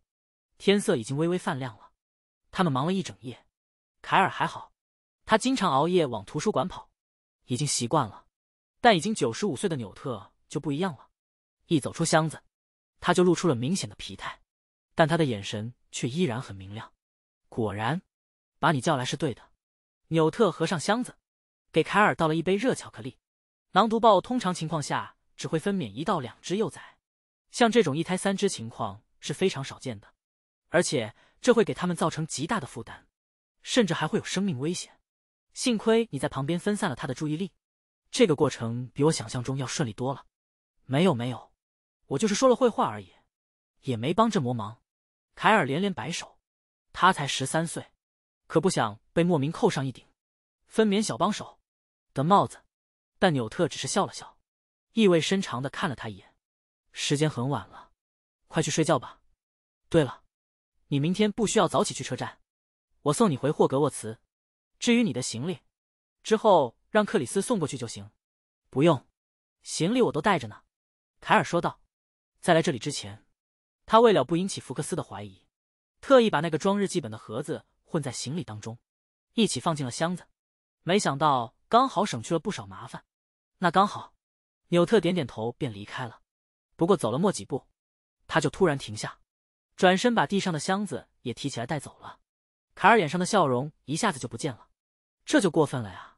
A: 天色已经微微泛亮了。他们忙了一整夜，凯尔还好。他经常熬夜往图书馆跑，已经习惯了。但已经九十五岁的纽特就不一样了。一走出箱子，他就露出了明显的疲态，但他的眼神却依然很明亮。果然，把你叫来是对的。纽特合上箱子，给凯尔倒了一杯热巧克力。狼毒豹通常情况下只会分娩一到两只幼崽，像这种一胎三只情况是非常少见的，而且这会给他们造成极大的负担，甚至还会有生命危险。幸亏你在旁边分散了他的注意力，这个过程比我想象中要顺利多了。没有没有，我就是说了会话而已，也没帮这忙。凯尔连连摆手，他才十三岁，可不想被莫名扣上一顶分娩小帮手的帽子。但纽特只是笑了笑，意味深长的看了他一眼。时间很晚了，快去睡觉吧。对了，你明天不需要早起去车站，我送你回霍格沃茨。至于你的行李，之后让克里斯送过去就行。不用，行李我都带着呢。”凯尔说道。在来这里之前，他为了不引起福克斯的怀疑，特意把那个装日记本的盒子混在行李当中，一起放进了箱子。没想到，刚好省去了不少麻烦。那刚好，纽特点点头便离开了。不过走了没几步，他就突然停下，转身把地上的箱子也提起来带走了。凯尔脸上的笑容一下子就不见了。这就过分了呀，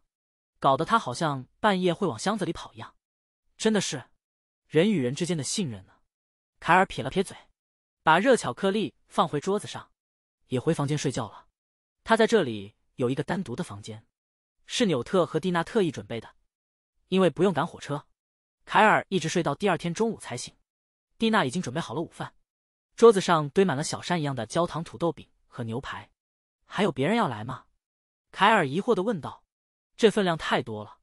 A: 搞得他好像半夜会往箱子里跑一样，真的是，人与人之间的信任呢。凯尔撇了撇嘴，把热巧克力放回桌子上，也回房间睡觉了。他在这里有一个单独的房间，是纽特和蒂娜特意准备的，因为不用赶火车。凯尔一直睡到第二天中午才醒。蒂娜已经准备好了午饭，桌子上堆满了小山一样的焦糖土豆饼和牛排。还有别人要来吗？凯尔疑惑的问道：“这分量太多了，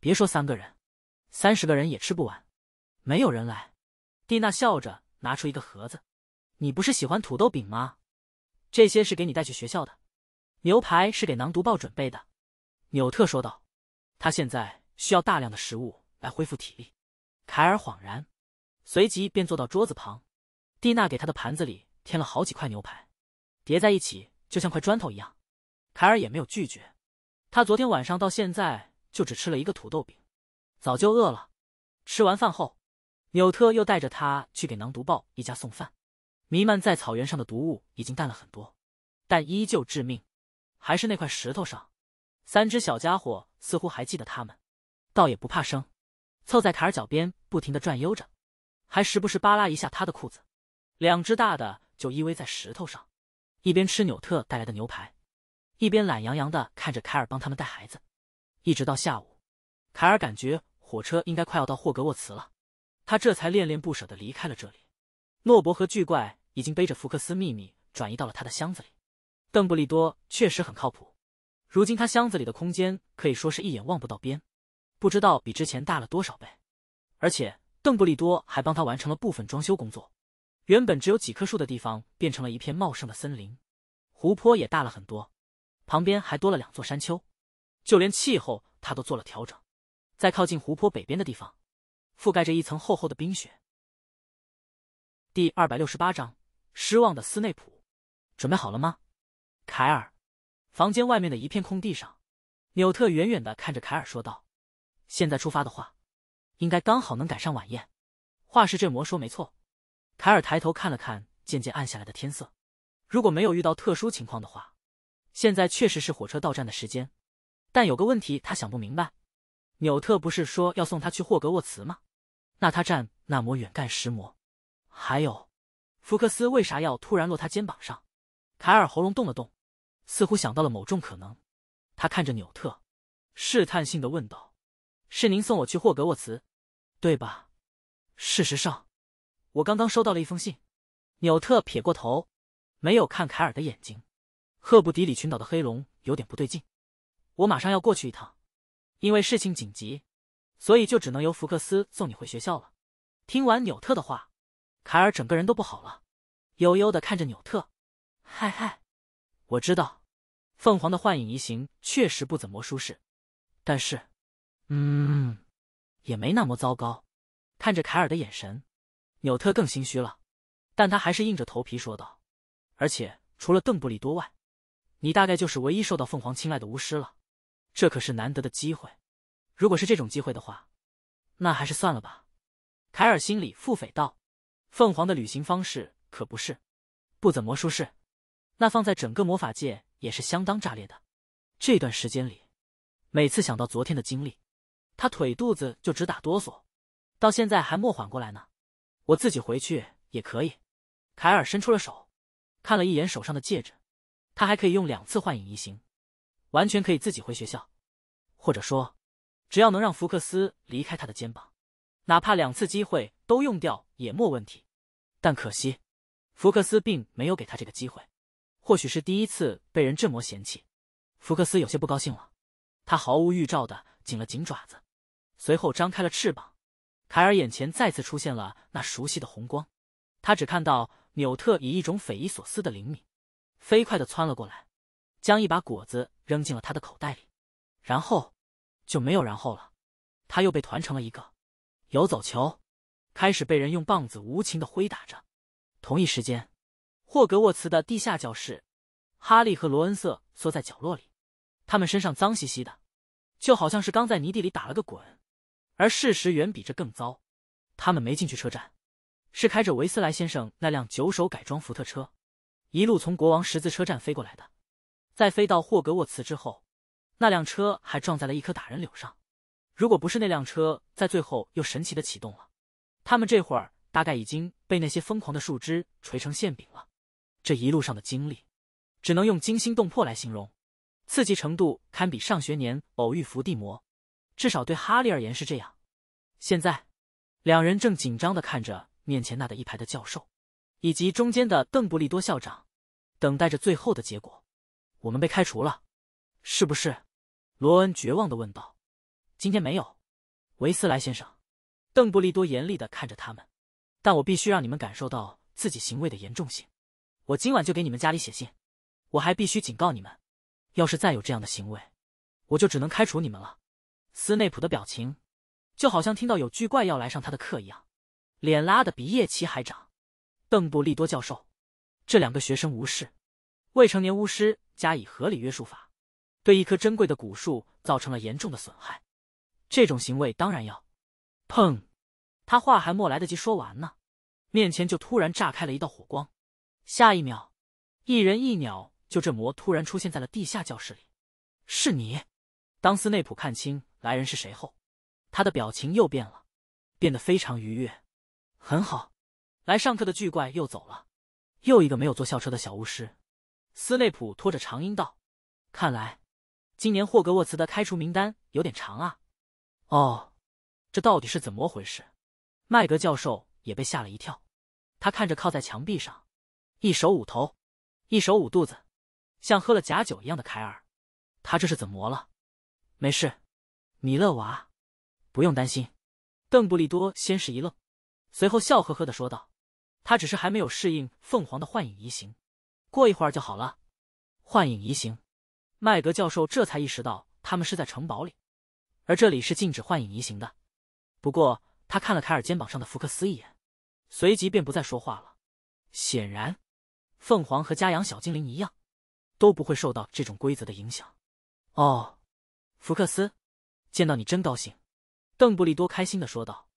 A: 别说三个人，三十个人也吃不完。”没有人来。蒂娜笑着拿出一个盒子：“你不是喜欢土豆饼吗？这些是给你带去学校的。牛排是给《囊毒报》准备的。”纽特说道：“他现在需要大量的食物来恢复体力。”凯尔恍然，随即便坐到桌子旁。蒂娜给他的盘子里添了好几块牛排，叠在一起就像块砖头一样。凯尔也没有拒绝，他昨天晚上到现在就只吃了一个土豆饼，早就饿了。吃完饭后，纽特又带着他去给狼毒豹一家送饭。弥漫在草原上的毒雾已经淡了很多，但依旧致命。还是那块石头上，三只小家伙似乎还记得他们，倒也不怕生，凑在卡尔脚边不停的转悠着，还时不时扒拉一下他的裤子。两只大的就依偎在石头上，一边吃纽特带来的牛排。一边懒洋洋的看着凯尔帮他们带孩子，一直到下午，凯尔感觉火车应该快要到霍格沃茨了，他这才恋恋不舍的离开了这里。诺伯和巨怪已经背着福克斯秘密转移到了他的箱子里。邓布利多确实很靠谱，如今他箱子里的空间可以说是一眼望不到边，不知道比之前大了多少倍。而且邓布利多还帮他完成了部分装修工作，原本只有几棵树的地方变成了一片茂盛的森林，湖泊也大了很多。旁边还多了两座山丘，就连气候他都做了调整，在靠近湖泊北边的地方，覆盖着一层厚厚的冰雪。第二百六十八章失望的斯内普，准备好了吗，凯尔？房间外面的一片空地上，纽特远远的看着凯尔说道：“现在出发的话，应该刚好能赶上晚宴。”话是镇魔说：“没错。”凯尔抬头看了看渐渐暗下来的天色，如果没有遇到特殊情况的话。现在确实是火车到站的时间，但有个问题他想不明白：纽特不是说要送他去霍格沃茨吗？那他站那么远干什么？还有，福克斯为啥要突然落他肩膀上？凯尔喉咙动了动，似乎想到了某种可能，他看着纽特，试探性的问道：“是您送我去霍格沃茨，对吧？”事实上，我刚刚收到了一封信。纽特撇过头，没有看凯尔的眼睛。赫布迪里群岛的黑龙有点不对劲，我马上要过去一趟，因为事情紧急，所以就只能由福克斯送你回学校了。听完纽特的话，凯尔整个人都不好了，悠悠的看着纽特，嗨嗨，我知道，凤凰的幻影移形确实不怎么舒适，但是，嗯，也没那么糟糕。看着凯尔的眼神，纽特更心虚了，但他还是硬着头皮说道，而且除了邓布利多外。你大概就是唯一受到凤凰青睐的巫师了，这可是难得的机会。如果是这种机会的话，那还是算了吧。凯尔心里腹诽道：“凤凰的旅行方式可不是不怎么舒适，那放在整个魔法界也是相当炸裂的。”这段时间里，每次想到昨天的经历，他腿肚子就直打哆嗦，到现在还没缓过来呢。我自己回去也可以。凯尔伸出了手，看了一眼手上的戒指。他还可以用两次幻影移形，完全可以自己回学校，或者说，只要能让福克斯离开他的肩膀，哪怕两次机会都用掉也没问题。但可惜，福克斯并没有给他这个机会。或许是第一次被人这么嫌弃，福克斯有些不高兴了。他毫无预兆的紧了紧爪子，随后张开了翅膀。凯尔眼前再次出现了那熟悉的红光，他只看到纽特以一种匪夷所思的灵敏。飞快的窜了过来，将一把果子扔进了他的口袋里，然后就没有然后了。他又被团成了一个游走球，开始被人用棒子无情的挥打着。同一时间，霍格沃茨的地下教室，哈利和罗恩瑟缩在角落里，他们身上脏兮兮的，就好像是刚在泥地里打了个滚。而事实远比这更糟，他们没进去车站，是开着维斯莱先生那辆九手改装福特车。一路从国王十字车站飞过来的，在飞到霍格沃茨之后，那辆车还撞在了一棵打人柳上。如果不是那辆车在最后又神奇的启动了，他们这会儿大概已经被那些疯狂的树枝锤成馅饼了。这一路上的经历，只能用惊心动魄来形容，刺激程度堪比上学年偶遇伏地魔，至少对哈利而言是这样。现在，两人正紧张的看着面前那的一排的教授。以及中间的邓布利多校长，等待着最后的结果。我们被开除了，是不是？罗恩绝望的问道。今天没有，韦斯莱先生。邓布利多严厉的看着他们。但我必须让你们感受到自己行为的严重性。我今晚就给你们家里写信。我还必须警告你们，要是再有这样的行为，我就只能开除你们了。斯内普的表情，就好像听到有巨怪要来上他的课一样，脸拉的比叶奇还长。邓布利多教授，这两个学生无视未成年巫师加以合理约束法，对一棵珍贵的古树造成了严重的损害。这种行为当然要。砰！他话还没来得及说完呢，面前就突然炸开了一道火光。下一秒，一人一鸟就这魔突然出现在了地下教室里。是你？当斯内普看清来人是谁后，他的表情又变了，变得非常愉悦。很好。来上课的巨怪又走了，又一个没有坐校车的小巫师。斯内普拖着长音道：“看来，今年霍格沃茨的开除名单有点长啊。”“哦，这到底是怎么回事？”麦格教授也被吓了一跳，他看着靠在墙壁上，一手捂头，一手捂肚子，像喝了假酒一样的凯尔，他这是怎么了？“没事，米勒娃，不用担心。”邓布利多先是一愣，随后笑呵呵的说道。他只是还没有适应凤凰的幻影移形，过一会儿就好了。幻影移形，麦格教授这才意识到他们是在城堡里，而这里是禁止幻影移形的。不过他看了凯尔肩膀上的福克斯一眼，随即便不再说话了。显然，凤凰和家养小精灵一样，都不会受到这种规则的影响。哦，福克斯，见到你真高兴，邓布利多开心的说道。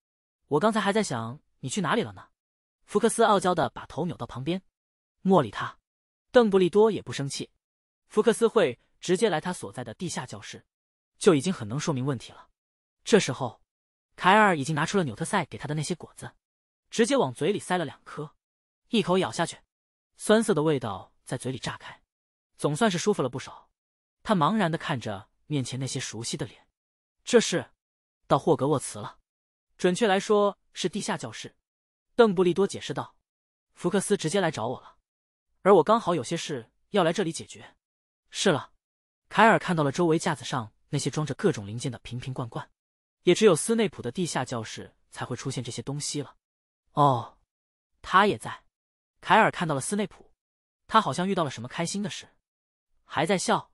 A: 我刚才还在想你去哪里了呢。福克斯傲娇的把头扭到旁边，莫理他。邓布利多也不生气，福克斯会直接来他所在的地下教室，就已经很能说明问题了。这时候，凯尔已经拿出了纽特赛给他的那些果子，直接往嘴里塞了两颗，一口咬下去，酸涩的味道在嘴里炸开，总算是舒服了不少。他茫然的看着面前那些熟悉的脸，这是到霍格沃茨了，准确来说是地下教室。邓布利多解释道：“福克斯直接来找我了，而我刚好有些事要来这里解决。”是了，凯尔看到了周围架子上那些装着各种零件的瓶瓶罐罐，也只有斯内普的地下教室才会出现这些东西了。哦，他也在。凯尔看到了斯内普，他好像遇到了什么开心的事，还在笑。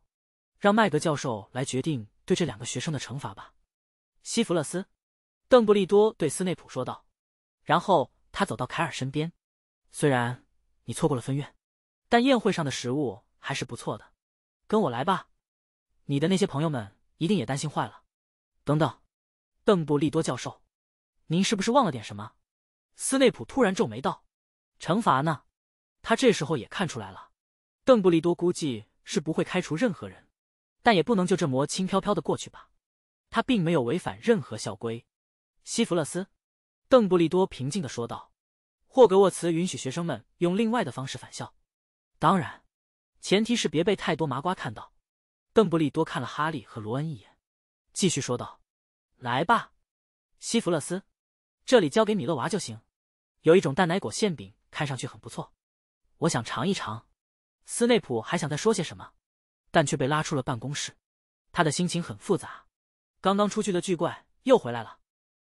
A: 让麦格教授来决定对这两个学生的惩罚吧，西弗勒斯。”邓布利多对斯内普说道，然后。他走到凯尔身边，虽然你错过了分院，但宴会上的食物还是不错的。跟我来吧，你的那些朋友们一定也担心坏了。等等，邓布利多教授，您是不是忘了点什么？斯内普突然皱眉道：“惩罚呢？”他这时候也看出来了，邓布利多估计是不会开除任何人，但也不能就这么轻飘飘的过去吧。他并没有违反任何校规。西弗勒斯。邓布利多平静的说道：“霍格沃茨允许学生们用另外的方式返校，当然，前提是别被太多麻瓜看到。”邓布利多看了哈利和罗恩一眼，继续说道：“来吧，西弗勒斯，这里交给米勒娃就行。有一种蛋奶果馅饼，看上去很不错，我想尝一尝。”斯内普还想再说些什么，但却被拉出了办公室。他的心情很复杂。刚刚出去的巨怪又回来了，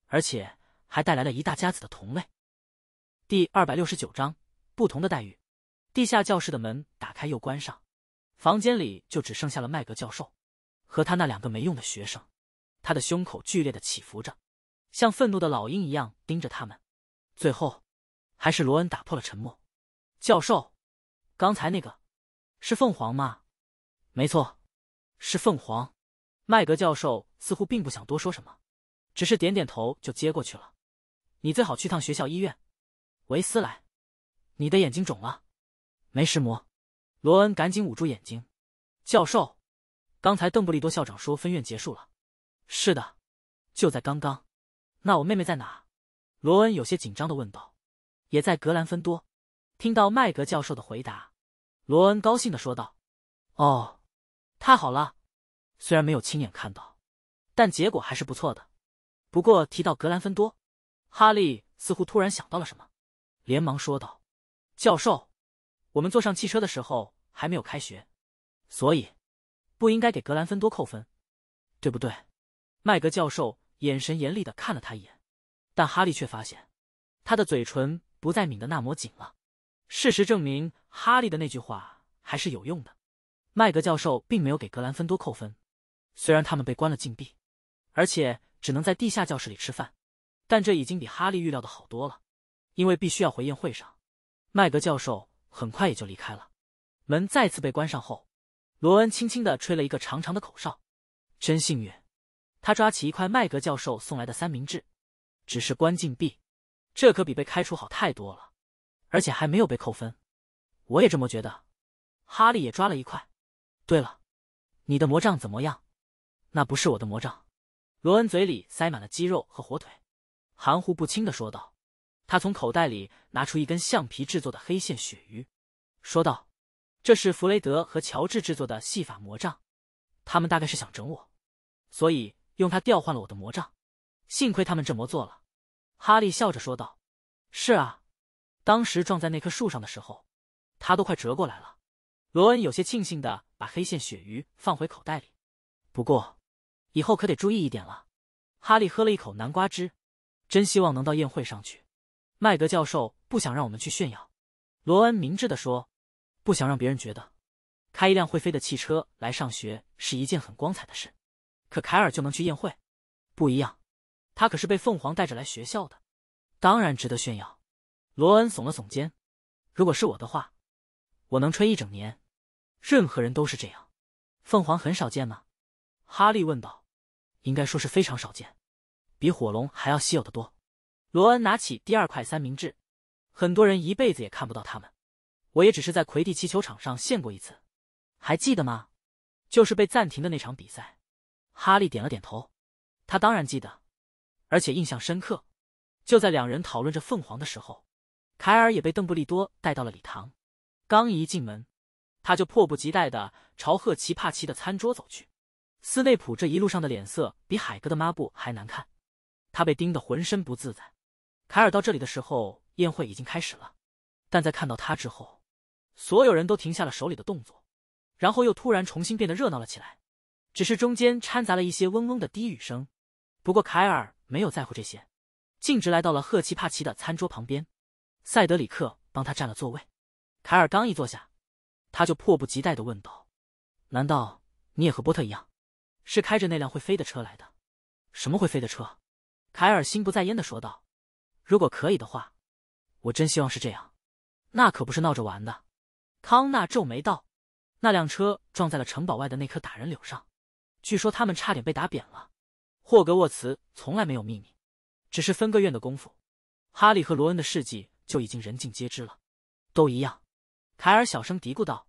A: 而且……还带来了一大家子的同类。第二百六十九章，不同的待遇。地下教室的门打开又关上，房间里就只剩下了麦格教授和他那两个没用的学生。他的胸口剧烈的起伏着，像愤怒的老鹰一样盯着他们。最后，还是罗恩打破了沉默：“教授，刚才那个是凤凰吗？”“没错，是凤凰。”麦格教授似乎并不想多说什么，只是点点头就接过去了。你最好去趟学校医院，维斯莱，你的眼睛肿了，没事膜。罗恩赶紧捂住眼睛。教授，刚才邓布利多校长说分院结束了。是的，就在刚刚。那我妹妹在哪？罗恩有些紧张的问道。也在格兰芬多。听到麦格教授的回答，罗恩高兴的说道：“哦，太好了！虽然没有亲眼看到，但结果还是不错的。不过提到格兰芬多。”哈利似乎突然想到了什么，连忙说道：“教授，我们坐上汽车的时候还没有开学，所以不应该给格兰芬多扣分，对不对？”麦格教授眼神严厉的看了他一眼，但哈利却发现，他的嘴唇不再抿得那么紧了。事实证明，哈利的那句话还是有用的。麦格教授并没有给格兰芬多扣分，虽然他们被关了禁闭，而且只能在地下教室里吃饭。但这已经比哈利预料的好多了，因为必须要回宴会上。麦格教授很快也就离开了。门再次被关上后，罗恩轻轻地吹了一个长长的口哨。真幸运！他抓起一块麦格教授送来的三明治。只是关禁闭，这可比被开除好太多了，而且还没有被扣分。我也这么觉得。哈利也抓了一块。对了，你的魔杖怎么样？那不是我的魔杖。罗恩嘴里塞满了鸡肉和火腿。含糊不清的说道，他从口袋里拿出一根橡皮制作的黑线鳕鱼，说道：“这是弗雷德和乔治制作的戏法魔杖，他们大概是想整我，所以用它调换了我的魔杖。幸亏他们这么做了。”哈利笑着说道：“是啊，当时撞在那棵树上的时候，他都快折过来了。”罗恩有些庆幸的把黑线鳕鱼放回口袋里，不过以后可得注意一点了。哈利喝了一口南瓜汁。真希望能到宴会上去，麦格教授不想让我们去炫耀。罗恩明智的说：“不想让别人觉得，开一辆会飞的汽车来上学是一件很光彩的事。”可凯尔就能去宴会，不一样，他可是被凤凰带着来学校的，当然值得炫耀。罗恩耸了耸肩：“如果是我的话，我能吹一整年。任何人都是这样。”凤凰很少见吗？哈利问道：“应该说是非常少见。”比火龙还要稀有的多。罗恩拿起第二块三明治，很多人一辈子也看不到他们。我也只是在魁地奇球场上见过一次，还记得吗？就是被暂停的那场比赛。哈利点了点头，他当然记得，而且印象深刻。就在两人讨论着凤凰的时候，凯尔也被邓布利多带到了礼堂。刚一进门，他就迫不及待的朝赫奇帕奇的餐桌走去。斯内普这一路上的脸色比海哥的抹布还难看。他被盯得浑身不自在。凯尔到这里的时候，宴会已经开始了，但在看到他之后，所有人都停下了手里的动作，然后又突然重新变得热闹了起来，只是中间掺杂了一些嗡嗡的低语声。不过凯尔没有在乎这些，径直来到了赫奇帕奇的餐桌旁边。塞德里克帮他占了座位。凯尔刚一坐下，他就迫不及待的问道：“难道你也和波特一样，是开着那辆会飞的车来的？什么会飞的车？”凯尔心不在焉的说道：“如果可以的话，我真希望是这样。那可不是闹着玩的。”康纳皱眉道：“那辆车撞在了城堡外的那棵打人柳上，据说他们差点被打扁了。”霍格沃茨从来没有秘密，只是分个院的功夫，哈利和罗恩的事迹就已经人尽皆知了。都一样，凯尔小声嘀咕道：“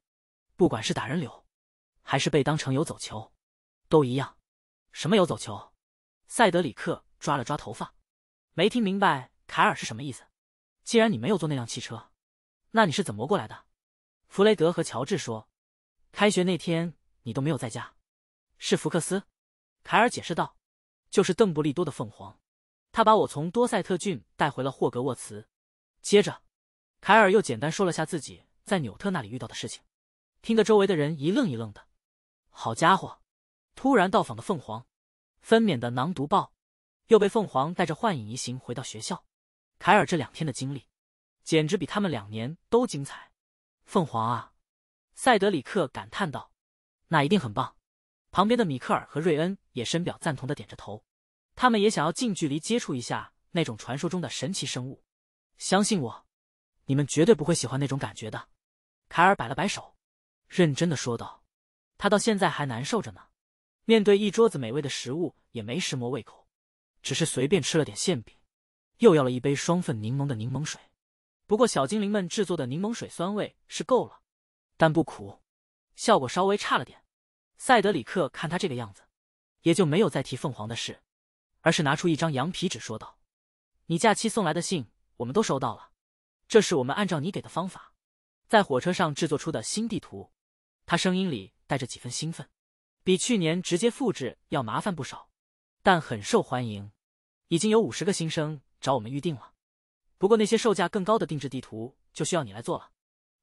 A: 不管是打人柳，还是被当成游走球，都一样。”什么游走球？塞德里克。抓了抓头发，没听明白凯尔是什么意思。既然你没有坐那辆汽车，那你是怎么过来的？弗雷德和乔治说：“开学那天你都没有在家。”是福克斯，凯尔解释道：“就是邓布利多的凤凰，他把我从多塞特郡带回了霍格沃茨。”接着，凯尔又简单说了下自己在纽特那里遇到的事情，听得周围的人一愣一愣的。好家伙，突然到访的凤凰，分娩的囊毒豹。又被凤凰带着幻影移形回到学校，凯尔这两天的经历，简直比他们两年都精彩。凤凰啊，塞德里克感叹道：“那一定很棒。”旁边的米克尔和瑞恩也深表赞同的点着头，他们也想要近距离接触一下那种传说中的神奇生物。相信我，你们绝对不会喜欢那种感觉的。”凯尔摆了摆手，认真的说道：“他到现在还难受着呢，面对一桌子美味的食物也没什么胃口。”只是随便吃了点馅饼，又要了一杯双份柠檬的柠檬水。不过小精灵们制作的柠檬水酸味是够了，但不苦，效果稍微差了点。塞德里克看他这个样子，也就没有再提凤凰的事，而是拿出一张羊皮纸说道：“你假期送来的信我们都收到了，这是我们按照你给的方法，在火车上制作出的新地图。”他声音里带着几分兴奋，比去年直接复制要麻烦不少。但很受欢迎，已经有五十个新生找我们预定了。不过那些售价更高的定制地图就需要你来做了，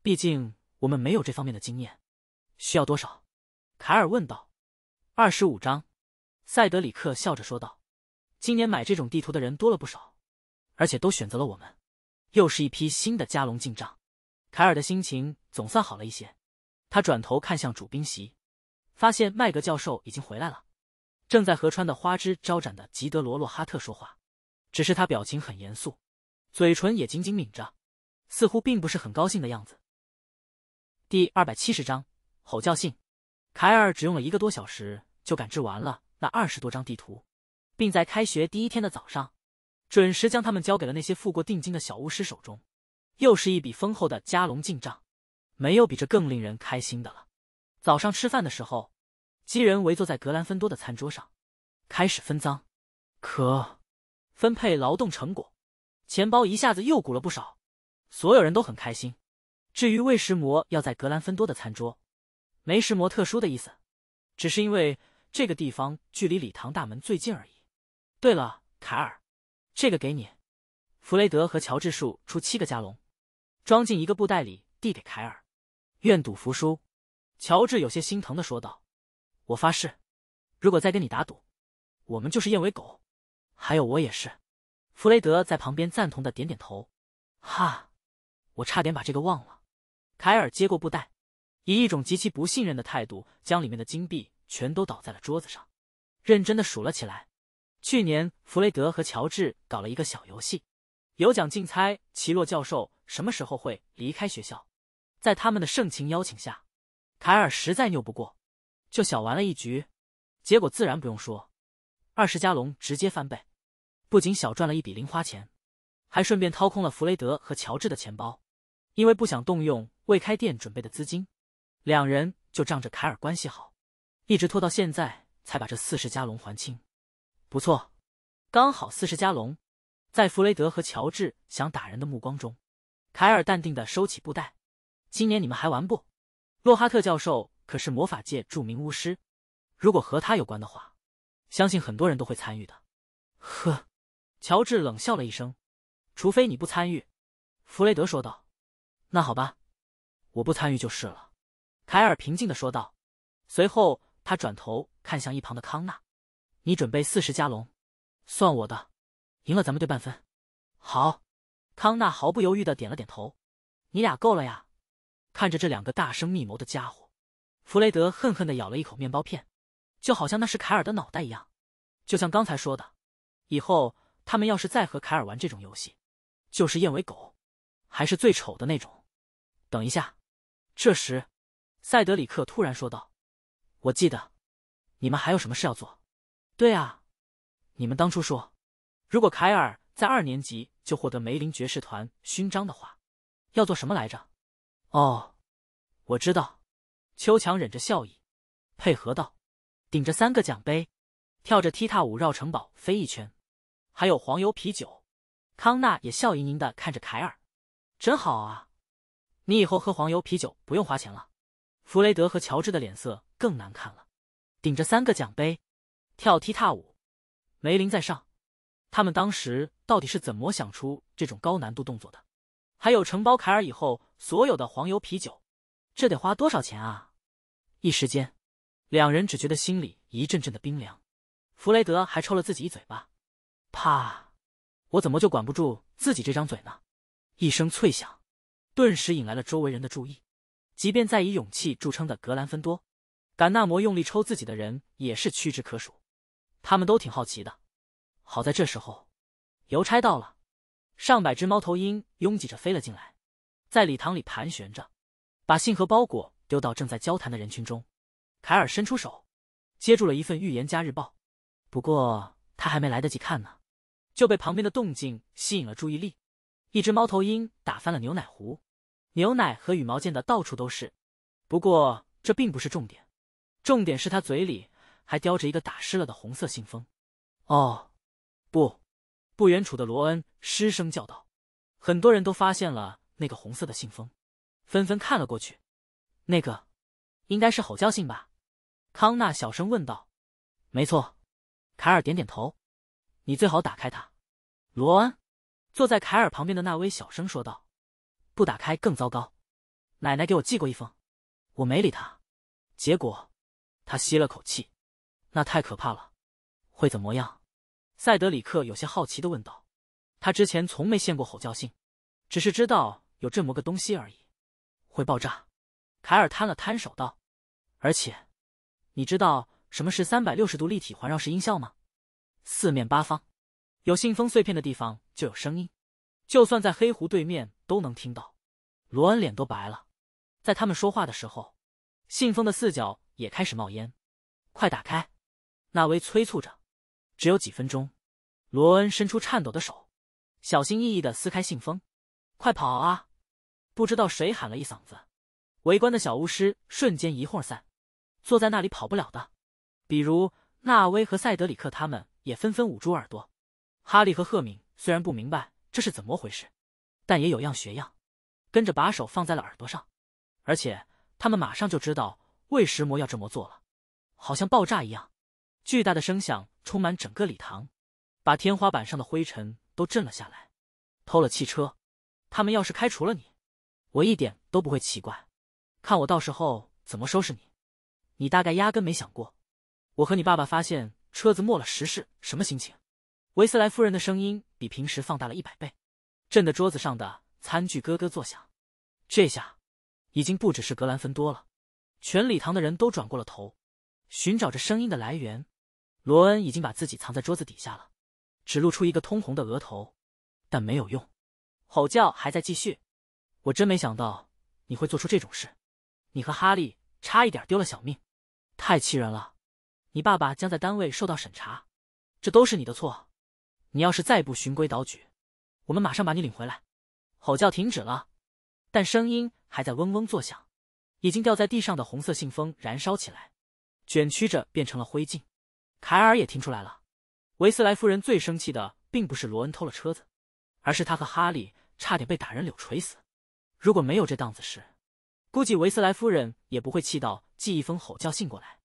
A: 毕竟我们没有这方面的经验。需要多少？凯尔问道。二十五张，塞德里克笑着说道。今年买这种地图的人多了不少，而且都选择了我们。又是一批新的加隆进账，凯尔的心情总算好了一些。他转头看向主宾席，发现麦格教授已经回来了。正在河川的花枝招展的吉德罗洛哈特说话，只是他表情很严肃，嘴唇也紧紧抿着，似乎并不是很高兴的样子。第二百七十章吼叫信。凯尔只用了一个多小时就赶制完了那二十多张地图，并在开学第一天的早上，准时将他们交给了那些付过定金的小巫师手中，又是一笔丰厚的加隆进账，没有比这更令人开心的了。早上吃饭的时候。几人围坐在格兰芬多的餐桌上，开始分赃，可分配劳动成果，钱包一下子又鼓了不少，所有人都很开心。至于为食魔要在格兰芬多的餐桌，没食魔特殊的意思，只是因为这个地方距离礼堂大门最近而已。对了，凯尔，这个给你。弗雷德和乔治数出七个加隆，装进一个布袋里，递给凯尔。愿赌服输，乔治有些心疼的说道。我发誓，如果再跟你打赌，我们就是燕尾狗。还有我也是。弗雷德在旁边赞同的点点头。哈，我差点把这个忘了。凯尔接过布袋，以一种极其不信任的态度，将里面的金币全都倒在了桌子上，认真的数了起来。去年弗雷德和乔治搞了一个小游戏，有奖竞猜奇洛教授什么时候会离开学校。在他们的盛情邀请下，凯尔实在拗不过。就小玩了一局，结果自然不用说，二十加龙直接翻倍，不仅小赚了一笔零花钱，还顺便掏空了弗雷德和乔治的钱包。因为不想动用未开店准备的资金，两人就仗着凯尔关系好，一直拖到现在才把这四十加龙还清。不错，刚好四十加龙，在弗雷德和乔治想打人的目光中，凯尔淡定的收起布袋。今年你们还玩不？洛哈特教授。可是魔法界著名巫师，如果和他有关的话，相信很多人都会参与的。呵，乔治冷笑了一声。除非你不参与，弗雷德说道。那好吧，我不参与就是了。凯尔平静的说道。随后他转头看向一旁的康纳：“你准备四十加龙，算我的，赢了咱们对半分。”好，康纳毫不犹豫的点了点头。你俩够了呀！看着这两个大声密谋的家伙。弗雷德恨恨的咬了一口面包片，就好像那是凯尔的脑袋一样。就像刚才说的，以后他们要是再和凯尔玩这种游戏，就是燕尾狗，还是最丑的那种。等一下，这时，塞德里克突然说道：“我记得，你们还有什么事要做？对啊，你们当初说，如果凯尔在二年级就获得梅林爵士团勋章的话，要做什么来着？哦，我知道。”秋强忍着笑意，配合道：“顶着三个奖杯，跳着踢踏舞绕城堡飞一圈，还有黄油啤酒。”康纳也笑盈盈的看着凯尔，“真好啊，你以后喝黄油啤酒不用花钱了。”弗雷德和乔治的脸色更难看了。顶着三个奖杯，跳踢踏舞，梅林在上，他们当时到底是怎么想出这种高难度动作的？还有承包凯尔以后所有的黄油啤酒，这得花多少钱啊？一时间，两人只觉得心里一阵阵的冰凉。弗雷德还抽了自己一嘴巴，啪！我怎么就管不住自己这张嘴呢？一声脆响，顿时引来了周围人的注意。即便再以勇气著称的格兰芬多，敢纳摩用力抽自己的人也是屈指可数。他们都挺好奇的。好在这时候，邮差到了，上百只猫头鹰拥挤着飞了进来，在礼堂里盘旋着，把信和包裹。丢到正在交谈的人群中，凯尔伸出手，接住了一份《预言家日报》，不过他还没来得及看呢，就被旁边的动静吸引了注意力。一只猫头鹰打翻了牛奶壶，牛奶和羽毛溅的到处都是。不过这并不是重点，重点是他嘴里还叼着一个打湿了的红色信封。哦，不！不远处的罗恩失声叫道，很多人都发现了那个红色的信封，纷纷看了过去。那个，应该是吼叫信吧？康纳小声问道。没错，凯尔点点头。你最好打开它。罗恩，坐在凯尔旁边的那威小声说道：“不打开更糟糕。”奶奶给我寄过一封，我没理他。结果，他吸了口气：“那太可怕了，会怎么样？”塞德里克有些好奇的问道。他之前从没见过吼叫信，只是知道有这么个东西而已。会爆炸。海尔摊了摊手道：“而且，你知道什么是三百六十度立体环绕式音效吗？四面八方，有信封碎片的地方就有声音，就算在黑湖对面都能听到。”罗恩脸都白了。在他们说话的时候，信封的四角也开始冒烟。快打开！纳威催促着。只有几分钟。罗恩伸出颤抖的手，小心翼翼地撕开信封。快跑啊！不知道谁喊了一嗓子。围观的小巫师瞬间一儿散，坐在那里跑不了的，比如纳威和塞德里克，他们也纷纷捂住耳朵。哈利和赫敏虽然不明白这是怎么回事，但也有样学样，跟着把手放在了耳朵上。而且他们马上就知道为什么要这么做了，好像爆炸一样，巨大的声响充满整个礼堂，把天花板上的灰尘都震了下来。偷了汽车，他们要是开除了你，我一点都不会奇怪。看我到时候怎么收拾你！你大概压根没想过，我和你爸爸发现车子没了时是什么心情？维斯莱夫人的声音比平时放大了一百倍，震得桌子上的餐具咯咯作响。这下已经不只是格兰芬多了，全礼堂的人都转过了头，寻找着声音的来源。罗恩已经把自己藏在桌子底下了，只露出一个通红的额头，但没有用。吼叫还在继续。我真没想到你会做出这种事。你和哈利差一点丢了小命，太气人了！你爸爸将在单位受到审查，这都是你的错。你要是再不循规蹈矩，我们马上把你领回来。吼叫停止了，但声音还在嗡嗡作响。已经掉在地上的红色信封燃烧起来，卷曲着变成了灰烬。凯尔也听出来了，维斯莱夫人最生气的并不是罗恩偷了车子，而是他和哈利差点被打人柳锤死。如果没有这档子事。估计维斯莱夫人也不会气到寄一封吼叫信过来。